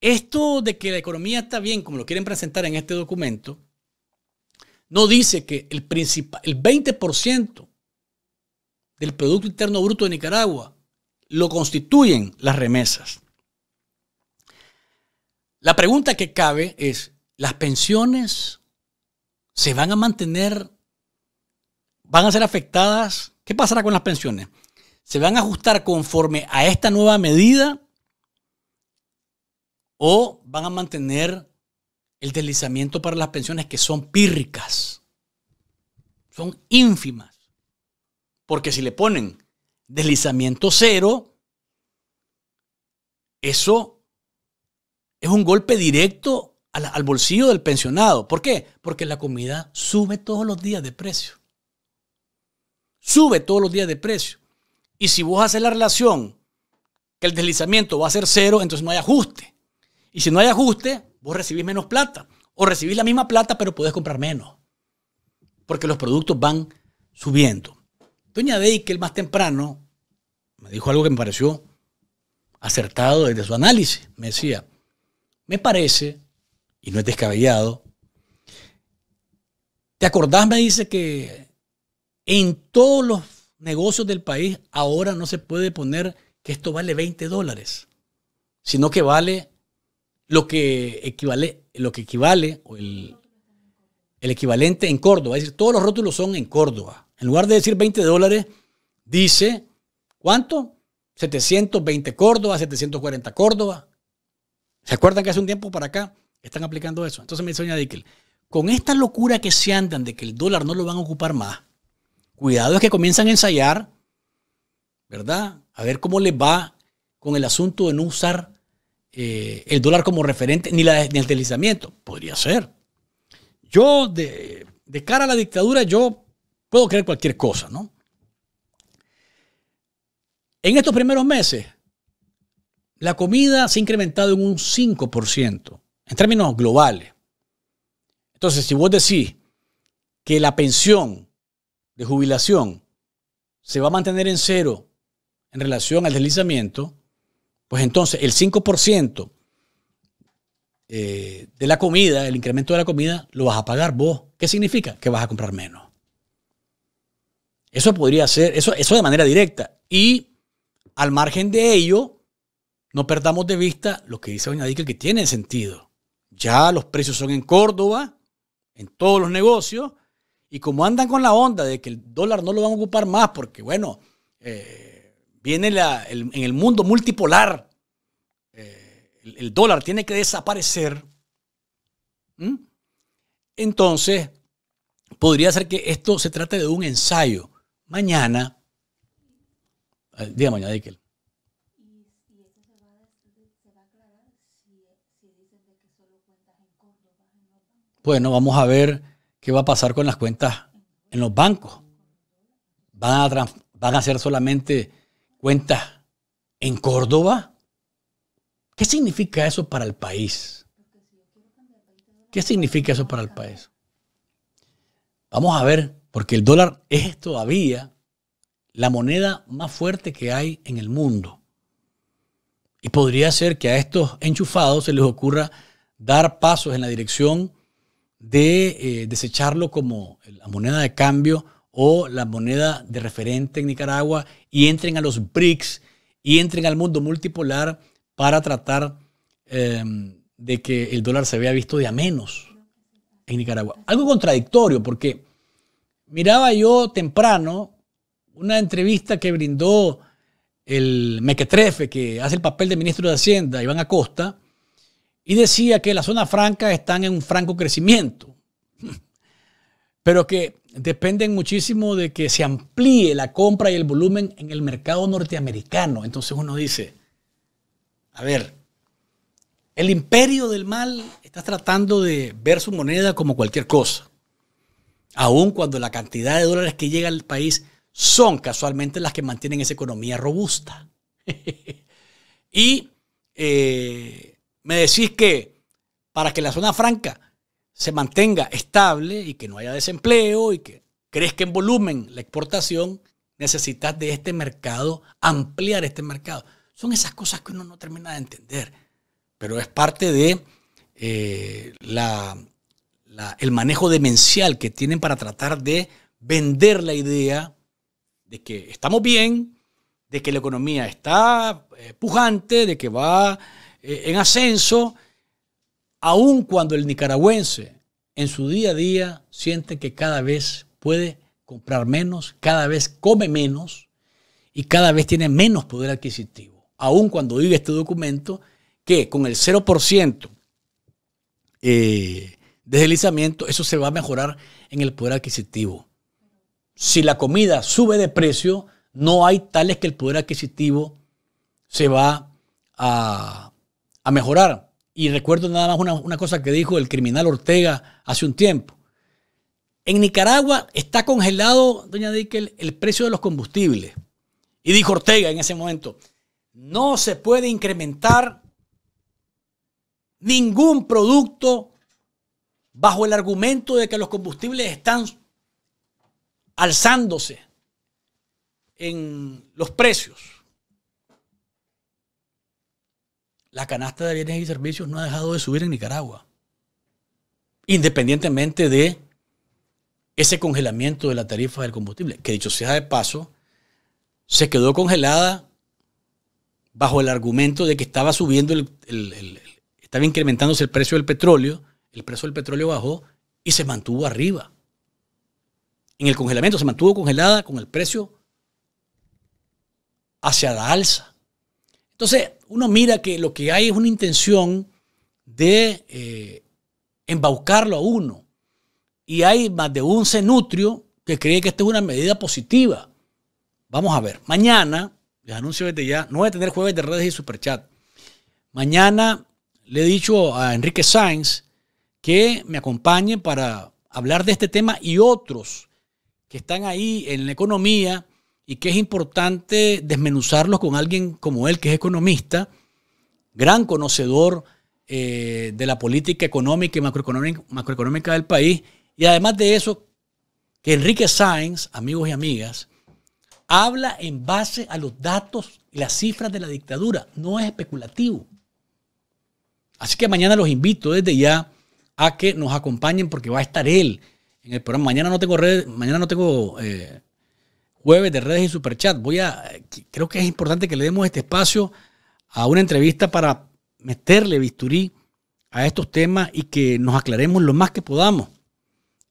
esto de que la economía está bien, como lo quieren presentar en este documento, no dice que el, el 20% del Producto Interno Bruto de Nicaragua lo constituyen las remesas. La pregunta que cabe es, ¿las pensiones se van a mantener? ¿Van a ser afectadas? ¿Qué pasará con las pensiones? ¿Se van a ajustar conforme a esta nueva medida? ¿O van a mantener el deslizamiento para las pensiones que son pírricas, son ínfimas. Porque si le ponen deslizamiento cero, eso es un golpe directo al, al, bolsillo del pensionado. ¿Por qué? Porque la comida sube todos los días de precio. Sube todos los días de precio. Y si vos haces la relación que el deslizamiento va a ser cero, entonces no hay ajuste. Y si no hay ajuste, vos recibís menos plata. O recibís la misma plata, pero podés comprar menos. Porque los productos van subiendo. Doña Deikel más temprano me dijo algo que me pareció acertado desde su análisis. Me decía, me parece, y no es descabellado, ¿te acordás? Me dice que en todos los negocios del país ahora no se puede poner que esto vale 20 dólares, sino que vale lo que equivale, lo que equivale el, el equivalente en Córdoba. Es decir, todos los rótulos son en Córdoba. En lugar de decir 20 dólares, dice, ¿cuánto? 720 Córdoba, 740 Córdoba. ¿Se acuerdan que hace un tiempo para acá están aplicando eso? Entonces me dice doña Dickel, con esta locura que se andan de que el dólar no lo van a ocupar más, cuidado es que comienzan a ensayar, ¿verdad? A ver cómo les va con el asunto de no usar eh, el dólar como referente, ni, el deslizamiento. Podría ser. Yo, de, de cara a la dictadura, yo puedo creer cualquier cosa, ¿no? En estos primeros meses, la comida se ha incrementado en un 5%, en términos globales. Entonces, si vos decís que la pensión de jubilación se va a mantener en cero en relación al deslizamiento, pues entonces el 5% eh, de la comida, el incremento de la comida, lo vas a pagar vos. ¿Qué significa? Que vas a comprar menos. Eso podría ser, eso, eso de manera directa. Y al margen de ello, no perdamos de vista lo que dice Doña que tiene sentido. Ya los precios son en Córdoba, en todos los negocios, y como andan con la onda de que el dólar no lo van a ocupar más, porque bueno, eh, Viene la, en el mundo multipolar, eh, el, dólar tiene que desaparecer. Entonces, podría ser que esto se trate de un ensayo. Mañana, día mañana, Dickel. Bueno, vamos a ver qué va a pasar con las cuentas en los bancos. Van a, van a ser solamente cuenta en Córdoba. ¿Qué significa eso para el país? ¿Qué significa eso para el país? Vamos a ver, porque el dólar es todavía la moneda más fuerte que hay en el mundo. Y podría ser que a estos enchufados se les ocurra dar pasos en la dirección de eh, desecharlo como la moneda de cambio o la moneda de referente en Nicaragua y entren a los BRICS y entren al mundo multipolar para tratar em, de que el dólar se vea visto de a menos en Nicaragua. Algo contradictorio porque miraba yo temprano una entrevista que brindó el mequetrefe que hace el papel de ministro de Hacienda, Iván Acosta, y decía que las zonas franca están en un franco crecimiento, pero que dependen muchísimo de que se amplíe la compra y el volumen en el mercado norteamericano. Entonces uno dice, a ver, el imperio del mal está tratando de ver su moneda como cualquier cosa, aun cuando la cantidad de dólares que llega al país son casualmente las que mantienen esa economía robusta. y eh, me decís que para que la zona franca se mantenga estable y que no haya desempleo y que crezca en volumen la exportación, necesitas de este mercado, ampliar este mercado. Son esas cosas que uno no termina de entender, pero es parte de eh, el manejo demencial que tienen para tratar de vender la idea de que estamos bien, de que la economía está eh, pujante, de que va eh, en ascenso aun cuando el nicaragüense en su día a día siente que cada vez puede comprar menos, cada vez come menos y cada vez tiene menos poder adquisitivo. Aun cuando vive este documento que con el 0% de eh, deslizamiento, eso se va a mejorar en el poder adquisitivo. Si la comida sube de precio, no hay tales que el poder adquisitivo se va a mejorar. Y recuerdo nada más una, cosa que dijo el criminal Ortega hace un tiempo. En Nicaragua está congelado, doña Dickel, el precio de los combustibles. Y dijo Ortega en ese momento, no se puede incrementar ningún producto bajo el argumento de que los combustibles están alzándose en los precios. la canasta de bienes y servicios no ha dejado de subir en Nicaragua. Independientemente de ese congelamiento de la tarifa del combustible, que dicho sea de paso, se quedó congelada bajo el argumento de que estaba subiendo, el, estaba incrementándose el precio del petróleo, el precio del petróleo bajó y se mantuvo arriba. En el congelamiento se mantuvo congelada con el precio hacia la alza. Entonces, uno mira que lo que hay es una intención de eh, embaucarlo a uno. Y hay más de un cenutrio que cree que esta es una medida positiva. Vamos a ver, mañana, les anuncio desde ya, no voy a tener jueves de redes y superchat. Mañana le he dicho a Enrique Sainz que me acompañe para hablar de este tema y otros que están ahí en la economía y que es importante desmenuzarlos con alguien como él, que es economista, gran conocedor eh, de la política económica y macroeconómica, del país. Y además de eso, que Enrique Sáenz, amigos y amigas, habla en base a los datos y las cifras de la dictadura, no es especulativo. Así que mañana los invito desde ya a que nos acompañen porque va a estar él en el programa. Mañana no tengo red, mañana no tengo eh, jueves de redes y superchat. Voy a, creo que es importante que le demos este espacio a una entrevista para meterle bisturí a estos temas y que nos aclaremos lo más que podamos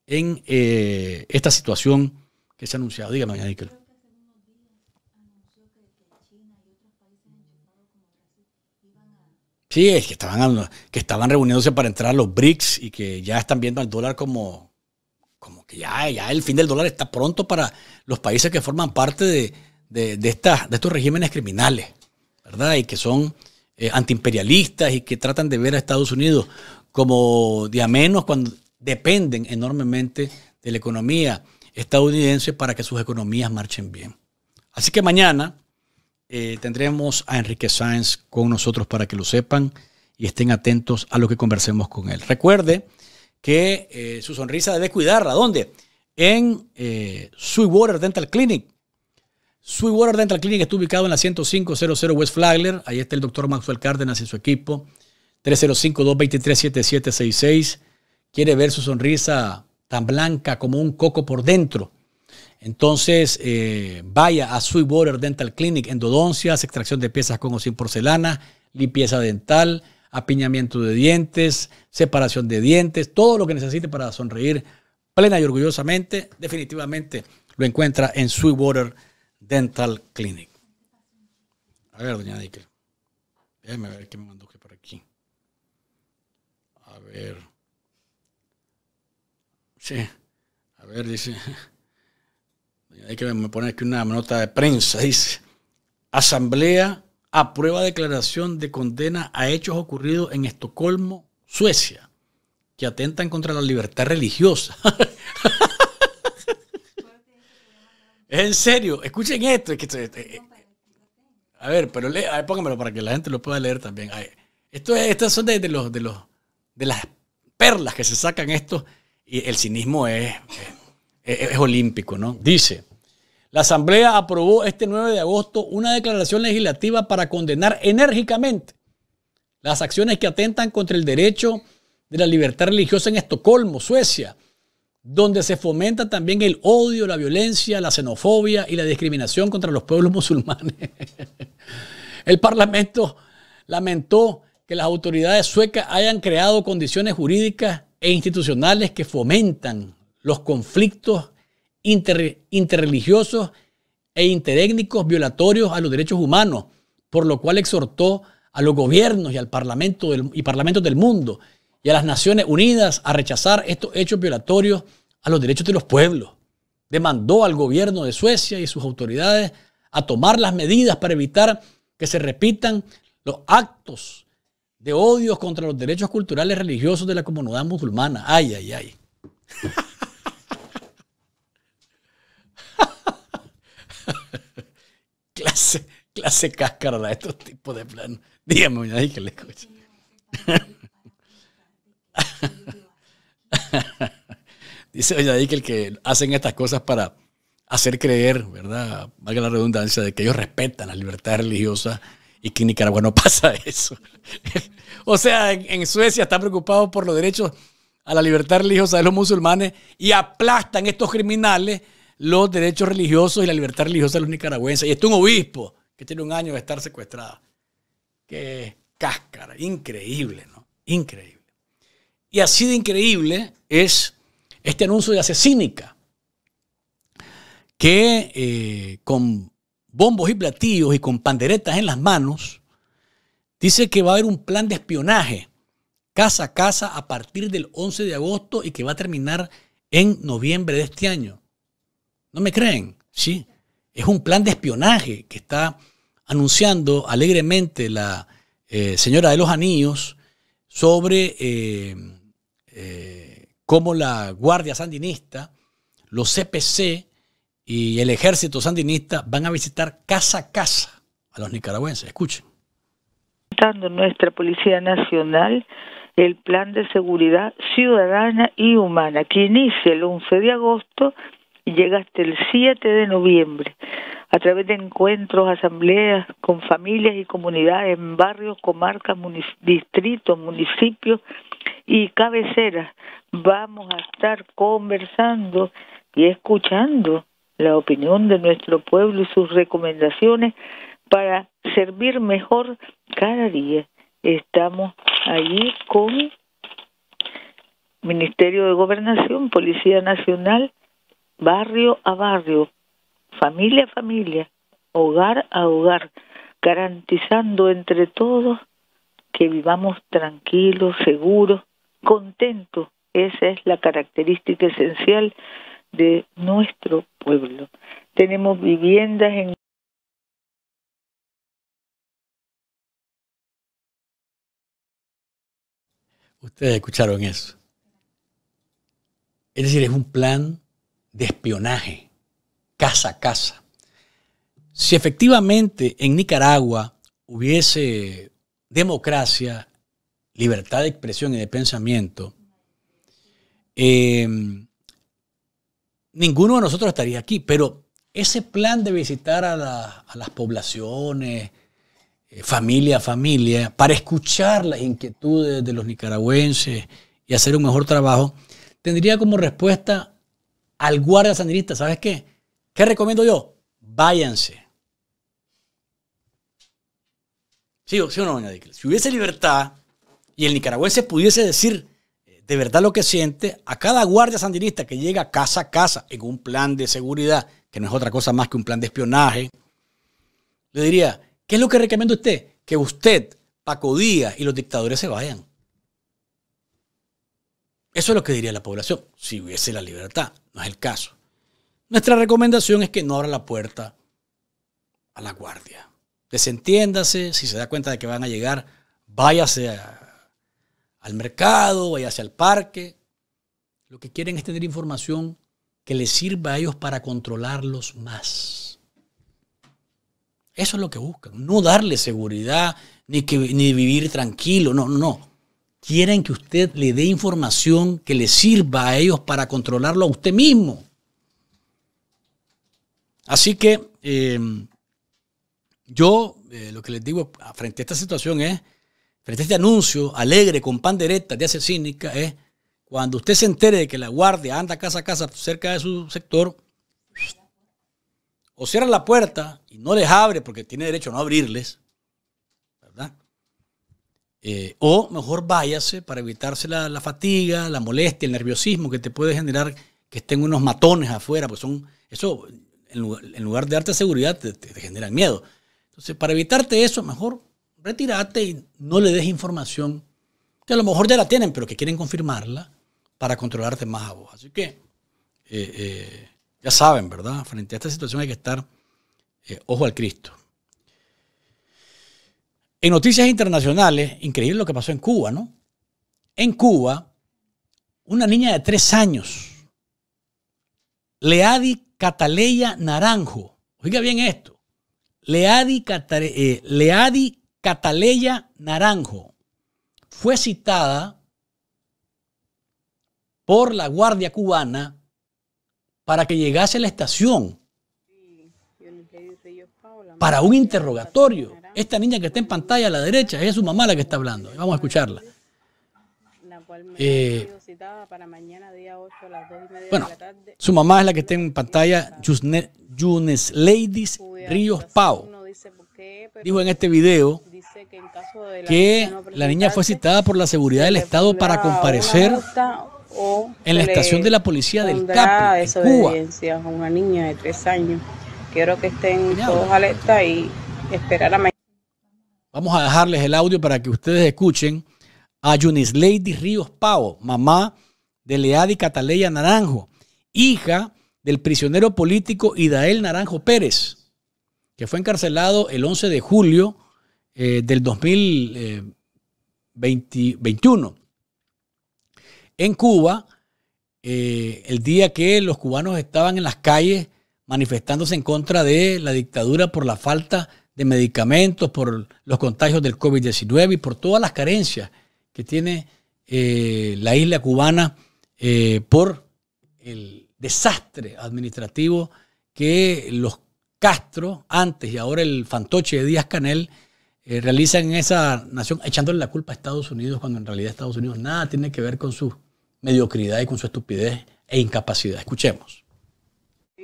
en eh, esta situación que se ha anunciado. Dígame, doña Sí, es que estaban, que estaban reuniéndose para entrar los BRICS y que ya están viendo al dólar como, como que ya, ya el fin del dólar está pronto para los países que forman parte de, de, de, estos regímenes criminales, ¿verdad? Y que son eh, antiimperialistas y que tratan de ver a Estados Unidos como de a menos cuando dependen enormemente de la economía estadounidense para que sus economías marchen bien. Así que mañana eh, tendremos a Enrique Sáenz con nosotros para que lo sepan y estén atentos a lo que conversemos con él. Recuerde que eh, su sonrisa debe cuidarla. ¿Dónde? En eh, Sweetwater Dental Clinic. Sweetwater Dental Clinic está ubicado en la 10500 West Flagler. Ahí está el doctor Maxwell Cárdenas y su equipo. 305-223-7766. Quiere ver su sonrisa tan blanca como un coco por dentro. Entonces, eh, vaya a Sweetwater Dental Clinic, endodoncias, extracción de piezas con o sin porcelana, limpieza dental, apiñamiento de dientes, separación de dientes, todo lo que necesite para sonreír plena y orgullosamente, definitivamente lo encuentra en Sweetwater Dental Clinic. A ver, doña Dicker. Déjeme ver qué me mandó que por aquí. A ver. Sí. A ver, dice. Doña que me pone aquí una nota de prensa. Dice. Asamblea aprueba declaración de condena a hechos ocurridos en Estocolmo, Suecia, que atentan contra la libertad religiosa. en serio, escuchen esto. Este, eh, a ver, pero le, póngamelo para que la gente lo pueda leer también. Esto, estas son de, los, de, los, de las perlas que se sacan estos. Y el cinismo es olímpico, ¿no? Dice. La Asamblea aprobó este 9 de agosto una declaración legislativa para condenar enérgicamente las acciones que atentan contra el derecho de la libertad religiosa en Estocolmo, Suecia, donde se fomenta también el odio, la violencia, la xenofobia y la discriminación contra los pueblos musulmanes. El Parlamento lamentó que las autoridades suecas hayan creado condiciones jurídicas e institucionales que fomentan los conflictos interreligiosos e interétnicos violatorios a los derechos humanos, por lo cual exhortó a los gobiernos y al parlamento y parlamentos del mundo y a las Naciones Unidas a rechazar estos hechos violatorios a los derechos de los pueblos. Demandó al gobierno de Suecia y sus autoridades a tomar las medidas para evitar que se repitan los actos de odios contra los derechos culturales y religiosos de la comunidad musulmana. Ay, ay, ay. Clase, clase cáscara de estos tipos de planos. Dígame, doña le escucho. Dice doña que el que hacen estas cosas para hacer creer, ¿verdad? Valga la redundancia, de que ellos respetan la libertad religiosa y que en Nicaragua no pasa eso. o sea, en Suecia están preocupados por los derechos a la libertad religiosa de los musulmanes y aplastan estos criminales los derechos religiosos y la libertad religiosa de los nicaragüenses. Y es un obispo que tiene un año de estar secuestrado. Qué cáscara, increíble, ¿no? Increíble. Y así de increíble es este anuncio de asesínica, que eh, con bombos y platillos y con panderetas en las manos, dice que va a haber un plan de espionaje casa a casa a partir del 11 de agosto y que va a terminar en noviembre de este año. No me creen, ¿sí? Es un plan de espionaje que está anunciando alegremente la eh, señora de los anillos sobre eh, eh cómo la Guardia Sandinista, los CPC y el ejército sandinista van a visitar casa a casa a los nicaragüenses. Escuchen. Nuestra Policía Nacional el plan de seguridad ciudadana y humana que inicia el 11 de agosto llega hasta el 7 de noviembre a través de encuentros, asambleas con familias y comunidades en barrios, comarcas, distritos, municipios y cabeceras. Vamos a estar conversando y escuchando la opinión de nuestro pueblo y sus recomendaciones para servir mejor cada día. Estamos allí con Ministerio de Gobernación, Policía Nacional, barrio a barrio, familia a familia, hogar a hogar, garantizando entre todos que vivamos tranquilos, seguros, contentos. Esa es la característica esencial de nuestro pueblo. Tenemos viviendas en Ustedes escucharon eso. Es decir, es un plan de espionaje, casa a casa. Si efectivamente en Nicaragua hubiese democracia, libertad de expresión y de pensamiento, em, ninguno de nosotros estaría aquí, pero ese plan de visitar a, las poblaciones, eh, familia a familia, para escuchar las inquietudes de los nicaragüenses y hacer un mejor trabajo, tendría como respuesta al guardia sandinista, ¿sabes qué? ¿Qué recomiendo yo? Váyanse. ¿Sí, o no, doña Si hubiese libertad y el nicaragüense pudiese decir eh, de verdad lo que siente, a cada guardia sandinista que llega casa a casa en un plan de seguridad, que no es otra cosa más que un plan de espionaje, le diría, ¿qué es lo que recomienda usted? Que usted, Paco Díaz y los dictadores se vayan. Eso es lo que diría la población, si hubiese la libertad. No es el caso. Nuestra recomendación es que no abra la puerta a la guardia. Desentiéndase, si se da cuenta de que van a llegar, váyase al mercado, váyase al parque. Lo que quieren es tener información que les sirva a ellos para controlarlos más. Eso es lo que buscan. No darle seguridad, ni, que, ni vivir tranquilo, no, no, no quieren que usted le dé información que le sirva a ellos para controlarlo a usted mismo. Así que em, yo eh, lo que les digo frente a esta situación es, frente a este anuncio alegre con pandereta de asesínica, es cuando usted se entere de que la guardia anda casa a casa cerca de su sector, o cierra la puerta y no les abre porque tiene derecho a no abrirles, ¿verdad? Eh, o mejor váyase para evitarse la, fatiga, la molestia, el nerviosismo que te puede generar que estén unos matones afuera, pues son, eso en lugar, de darte seguridad te, genera el miedo. Entonces, para evitarte eso, mejor retírate y no le des información que a lo mejor ya la tienen, pero que quieren confirmarla para controlarte más a vos. Así que eh, eh, ya saben, ¿verdad? Frente a esta situación hay que estar ojo al Cristo. En noticias internacionales, increíble lo que pasó en Cuba, ¿no? En Cuba, una niña de tres años, Leadi Cataleya Naranjo, oiga bien esto, Leadi, eh, Leadi Cataleya Naranjo fue citada por la Guardia Cubana para que llegase a la estación para un interrogatorio. Esta niña que está en pantalla a la derecha, es su mamá la que está hablando. Vamos a escucharla. Eh, bueno, su mamá es la que está en pantalla, Yunes Ladies Ríos Pau. Dijo en este video que, la, niña fue citada por la seguridad del Estado para comparecer en la estación de la policía del CAPI en Cuba. una niña de tres años. Quiero que estén todos alerta y esperar a mañana. Vamos a dejarles el audio para que ustedes escuchen a Yunis Lady Ríos Pao, mamá de Leadi Cataleya Naranjo, hija del prisionero político Idael Naranjo Pérez, que fue encarcelado el 11 de julio eh, del 2021 eh, en Cuba, eh, el día que los cubanos estaban en las calles manifestándose en contra de la dictadura por la falta de de medicamentos, por los contagios del COVID-19 y por todas las carencias que tiene eh, la isla cubana eh, por el desastre administrativo que los Castro, antes y ahora el fantoche de Díaz Canel, eh, realizan en esa nación echándole la culpa a Estados Unidos cuando en realidad Estados Unidos nada tiene que ver con su mediocridad y con su estupidez e incapacidad. Escuchemos.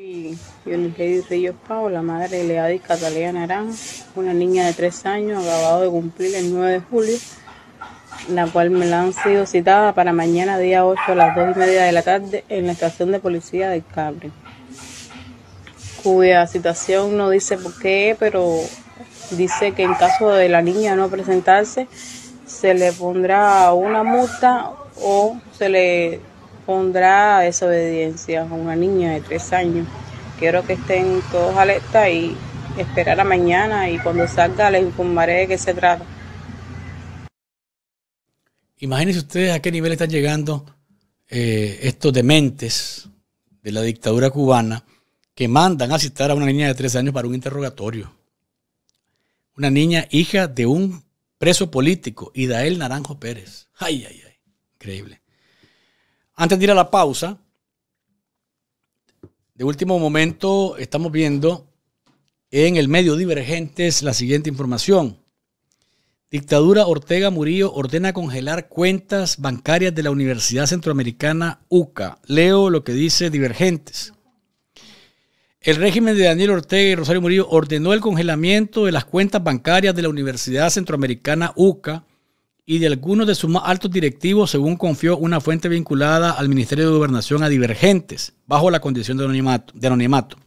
Y yo Lady Ríos Pau, la madre de Leadi Catalina Naranjo, una niña de tres años, acabado de cumplir el 9 de julio, la cual me la han sido citada para mañana día 8 a las 2 y media de la tarde en la estación de policía del Cabre. cuya citación no dice por qué, pero dice que en caso de la niña no presentarse, se le pondrá una multa o se le pondrá desobediencia a una niña de tres años. Quiero que estén todos alerta y esperar a mañana y cuando salga les informaré de qué se trata. Imagínense ustedes a qué nivel están llegando eh, estos dementes de la dictadura cubana que mandan a citar a una niña de tres años para un interrogatorio. Una niña hija de un preso político, Idael Naranjo Pérez. Ay, ay, ay. Increíble. Antes de ir a la pausa, de último momento estamos viendo en el medio Divergentes la siguiente información. Dictadura Ortega Murillo ordena congelar cuentas bancarias de la Universidad Centroamericana UCA. Leo lo que dice Divergentes. El régimen de Daniel Ortega y Rosario Murillo ordenó el congelamiento de las cuentas bancarias de la Universidad Centroamericana UCA y de algunos de sus más altos directivos, según confió una fuente vinculada al Ministerio de Gobernación a divergentes, bajo la condición de anonimato.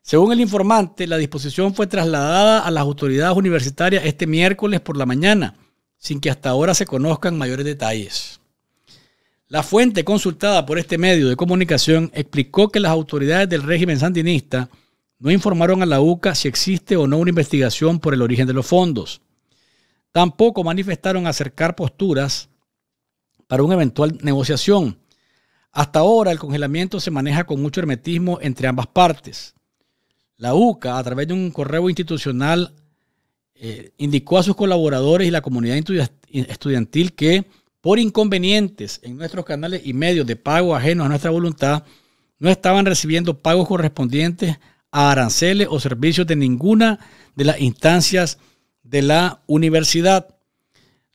Según el informante, la disposición fue trasladada a las autoridades universitarias este miércoles por la mañana, sin que hasta ahora se conozcan mayores detalles. La fuente consultada por este medio de comunicación explicó que las autoridades del régimen sandinista no informaron a la UCA si existe o no una investigación por el origen de los fondos. Tampoco manifestaron acercar posturas para una eventual negociación. Hasta ahora el congelamiento se maneja con mucho hermetismo entre ambas partes. La UCA, a través de un correo institucional, eh, indicó a sus colaboradores y la comunidad estudiantil que, por inconvenientes en nuestros canales y medios de pago ajenos a nuestra voluntad, no estaban recibiendo pagos correspondientes a aranceles o servicios de ninguna de las instancias de la universidad.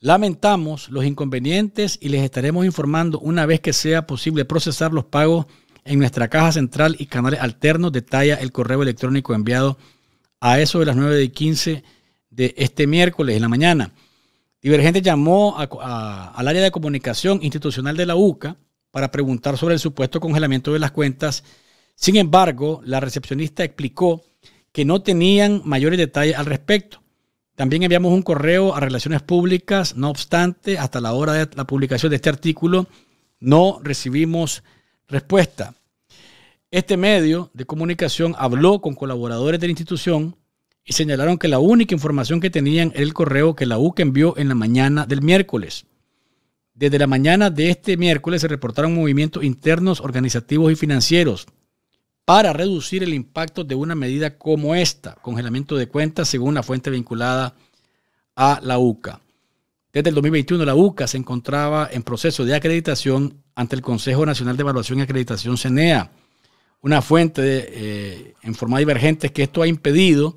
Lamentamos los inconvenientes y les estaremos informando una vez que sea posible procesar los pagos en nuestra caja central y canales alternos. Detalla el correo electrónico enviado a eso de las 9 de 15 de este miércoles en la mañana. Divergente llamó al área de comunicación institucional de la UCA para preguntar sobre el supuesto congelamiento de las cuentas. Sin embargo, la recepcionista explicó que no tenían mayores detalles al respecto. También enviamos un correo a Relaciones Públicas, no obstante, hasta la hora de la publicación de este artículo no recibimos respuesta. Este medio de comunicación habló con colaboradores de la institución y señalaron que la única información que tenían era el correo que la UCA envió en la mañana del miércoles. Desde la mañana de este miércoles se reportaron movimientos internos, organizativos y financieros para reducir el impacto de una medida como esta, congelamiento de cuentas según la fuente vinculada a la UCA. Desde el 2021 la UCA se encontraba en proceso de acreditación ante el Consejo Nacional de Evaluación y Acreditación CENEA, una fuente eh, en forma divergente que esto ha impedido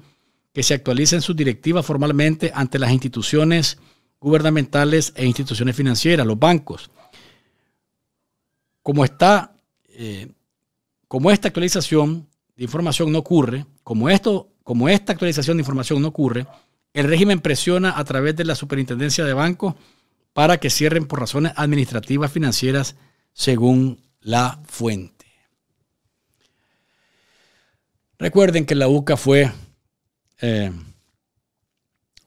que se actualicen sus directivas formalmente ante las instituciones gubernamentales e instituciones financieras, los bancos. Como está eh, como esta actualización de información no ocurre, como, esto, como esta actualización de información no ocurre, el régimen presiona a través de la Superintendencia de Bancos para que cierren por razones administrativas financieras según la fuente. Recuerden que la UCA fue eh,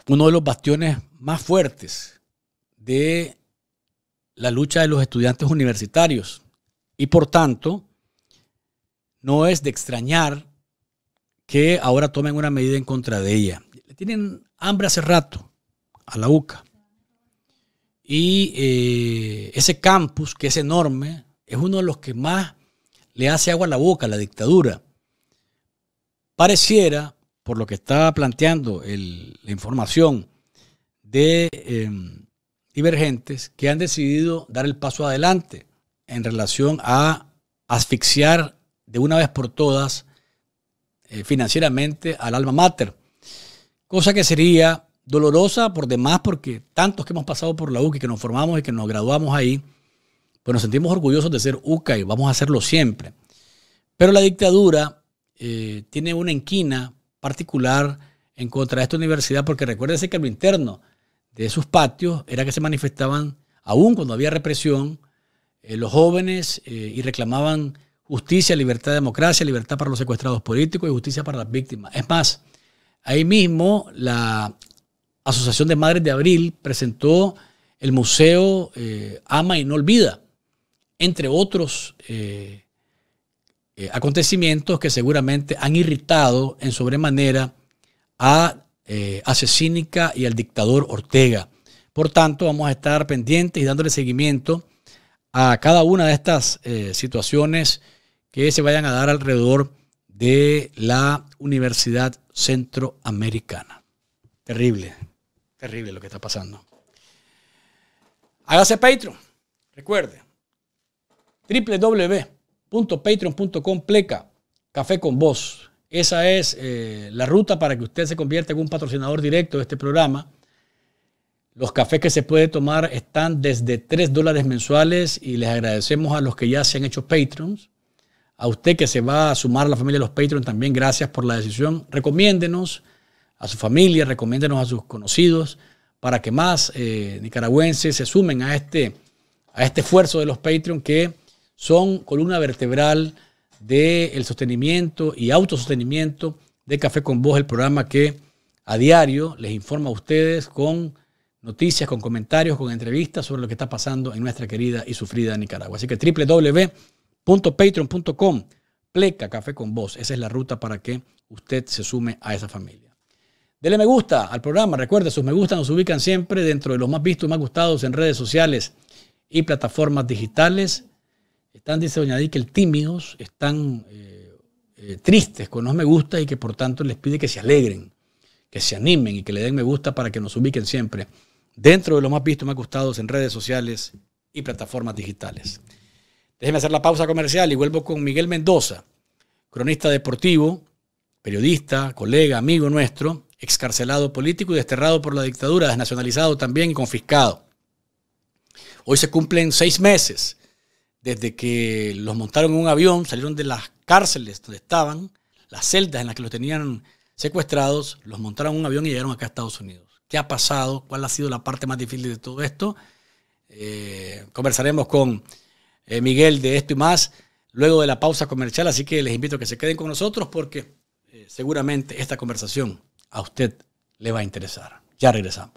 uno de los bastiones más fuertes de la lucha de los estudiantes universitarios y por tanto no es de extrañar que ahora tomen una medida en contra de ella. Le tienen hambre hace rato a la UCA. Y eh, ese campus, que es enorme, es uno de los que más le hace agua a la boca a la dictadura. Pareciera, por lo que estaba planteando la información de em, divergentes, que han decidido dar el paso adelante en relación a asfixiar de una vez por todas eh, financieramente al alma mater. Cosa que sería dolorosa por demás porque tantos que hemos pasado por la UCA y que nos formamos y que nos graduamos ahí, pues nos sentimos orgullosos de ser UCA y vamos a hacerlo siempre. Pero la dictadura eh, tiene una enquina particular en contra de esta universidad porque recuérdense que lo interno de sus patios era que se manifestaban, aún cuando había represión, eh, los jóvenes y reclamaban justicia, libertad, democracia, libertad para los secuestrados políticos y justicia para las víctimas. Es más, ahí mismo la Asociación de Madres de Abril presentó el museo eh, Ama y No Olvida, entre otros eh, eh, acontecimientos que seguramente han irritado en sobremanera a Asesínica y al dictador Ortega. Por tanto, vamos a estar pendientes y dándole seguimiento a cada una de estas situaciones que se vayan a dar alrededor de la Universidad Centroamericana. Terrible, terrible lo que está pasando. Hágase Patreon. Recuerde, www.patreon.com pleca café con voz. Esa es eh, la ruta para que usted se convierta en un patrocinador directo de este programa. Los cafés que se puede tomar están desde 3 dólares mensuales y les agradecemos a los que ya se han hecho patrons. A usted que se va a sumar a la familia de los Patreon, también gracias por la decisión. Recomiéndenos a su familia, recomiéndenos a sus conocidos para que más eh, nicaragüenses se sumen a este, a este esfuerzo de los Patreon que son columna vertebral del sostenimiento y autosostenimiento de Café con Voz, el programa que a diario les informa a ustedes con noticias, con comentarios, con entrevistas sobre lo que está pasando en nuestra querida y sufrida Nicaragua. Así que www patreon.com, pleca café con vos. Esa es la ruta para que usted se sume a esa familia. Dele me gusta al programa. Recuerde, sus me gusta nos ubican siempre dentro de los más vistos, y más gustados en redes sociales y plataformas digitales. Están, dice que el tímidos, están eh, eh, tristes con los me gusta y que por tanto les pide que se alegren, que se animen y que le den me gusta para que nos ubiquen siempre dentro de los más vistos, y más gustados en redes sociales y plataformas digitales. Déjeme hacer la pausa comercial y vuelvo con Miguel Mendoza, cronista deportivo, periodista, colega, amigo nuestro, excarcelado político y desterrado por la dictadura, desnacionalizado también confiscado. Hoy se cumplen seis meses desde que los montaron en un avión, salieron de las cárceles donde estaban, las celdas en las que los tenían secuestrados, los montaron en un avión y llegaron acá a Estados Unidos. ¿Qué ha pasado? ¿Cuál ha sido la parte más difícil de todo esto? Eh, conversaremos con eh, Miguel, de esto y más, luego de la pausa comercial. Así que les invito a que se queden con nosotros porque eh, seguramente esta conversación a usted le va a interesar. Ya regresamos.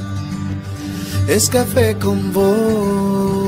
es café con vos.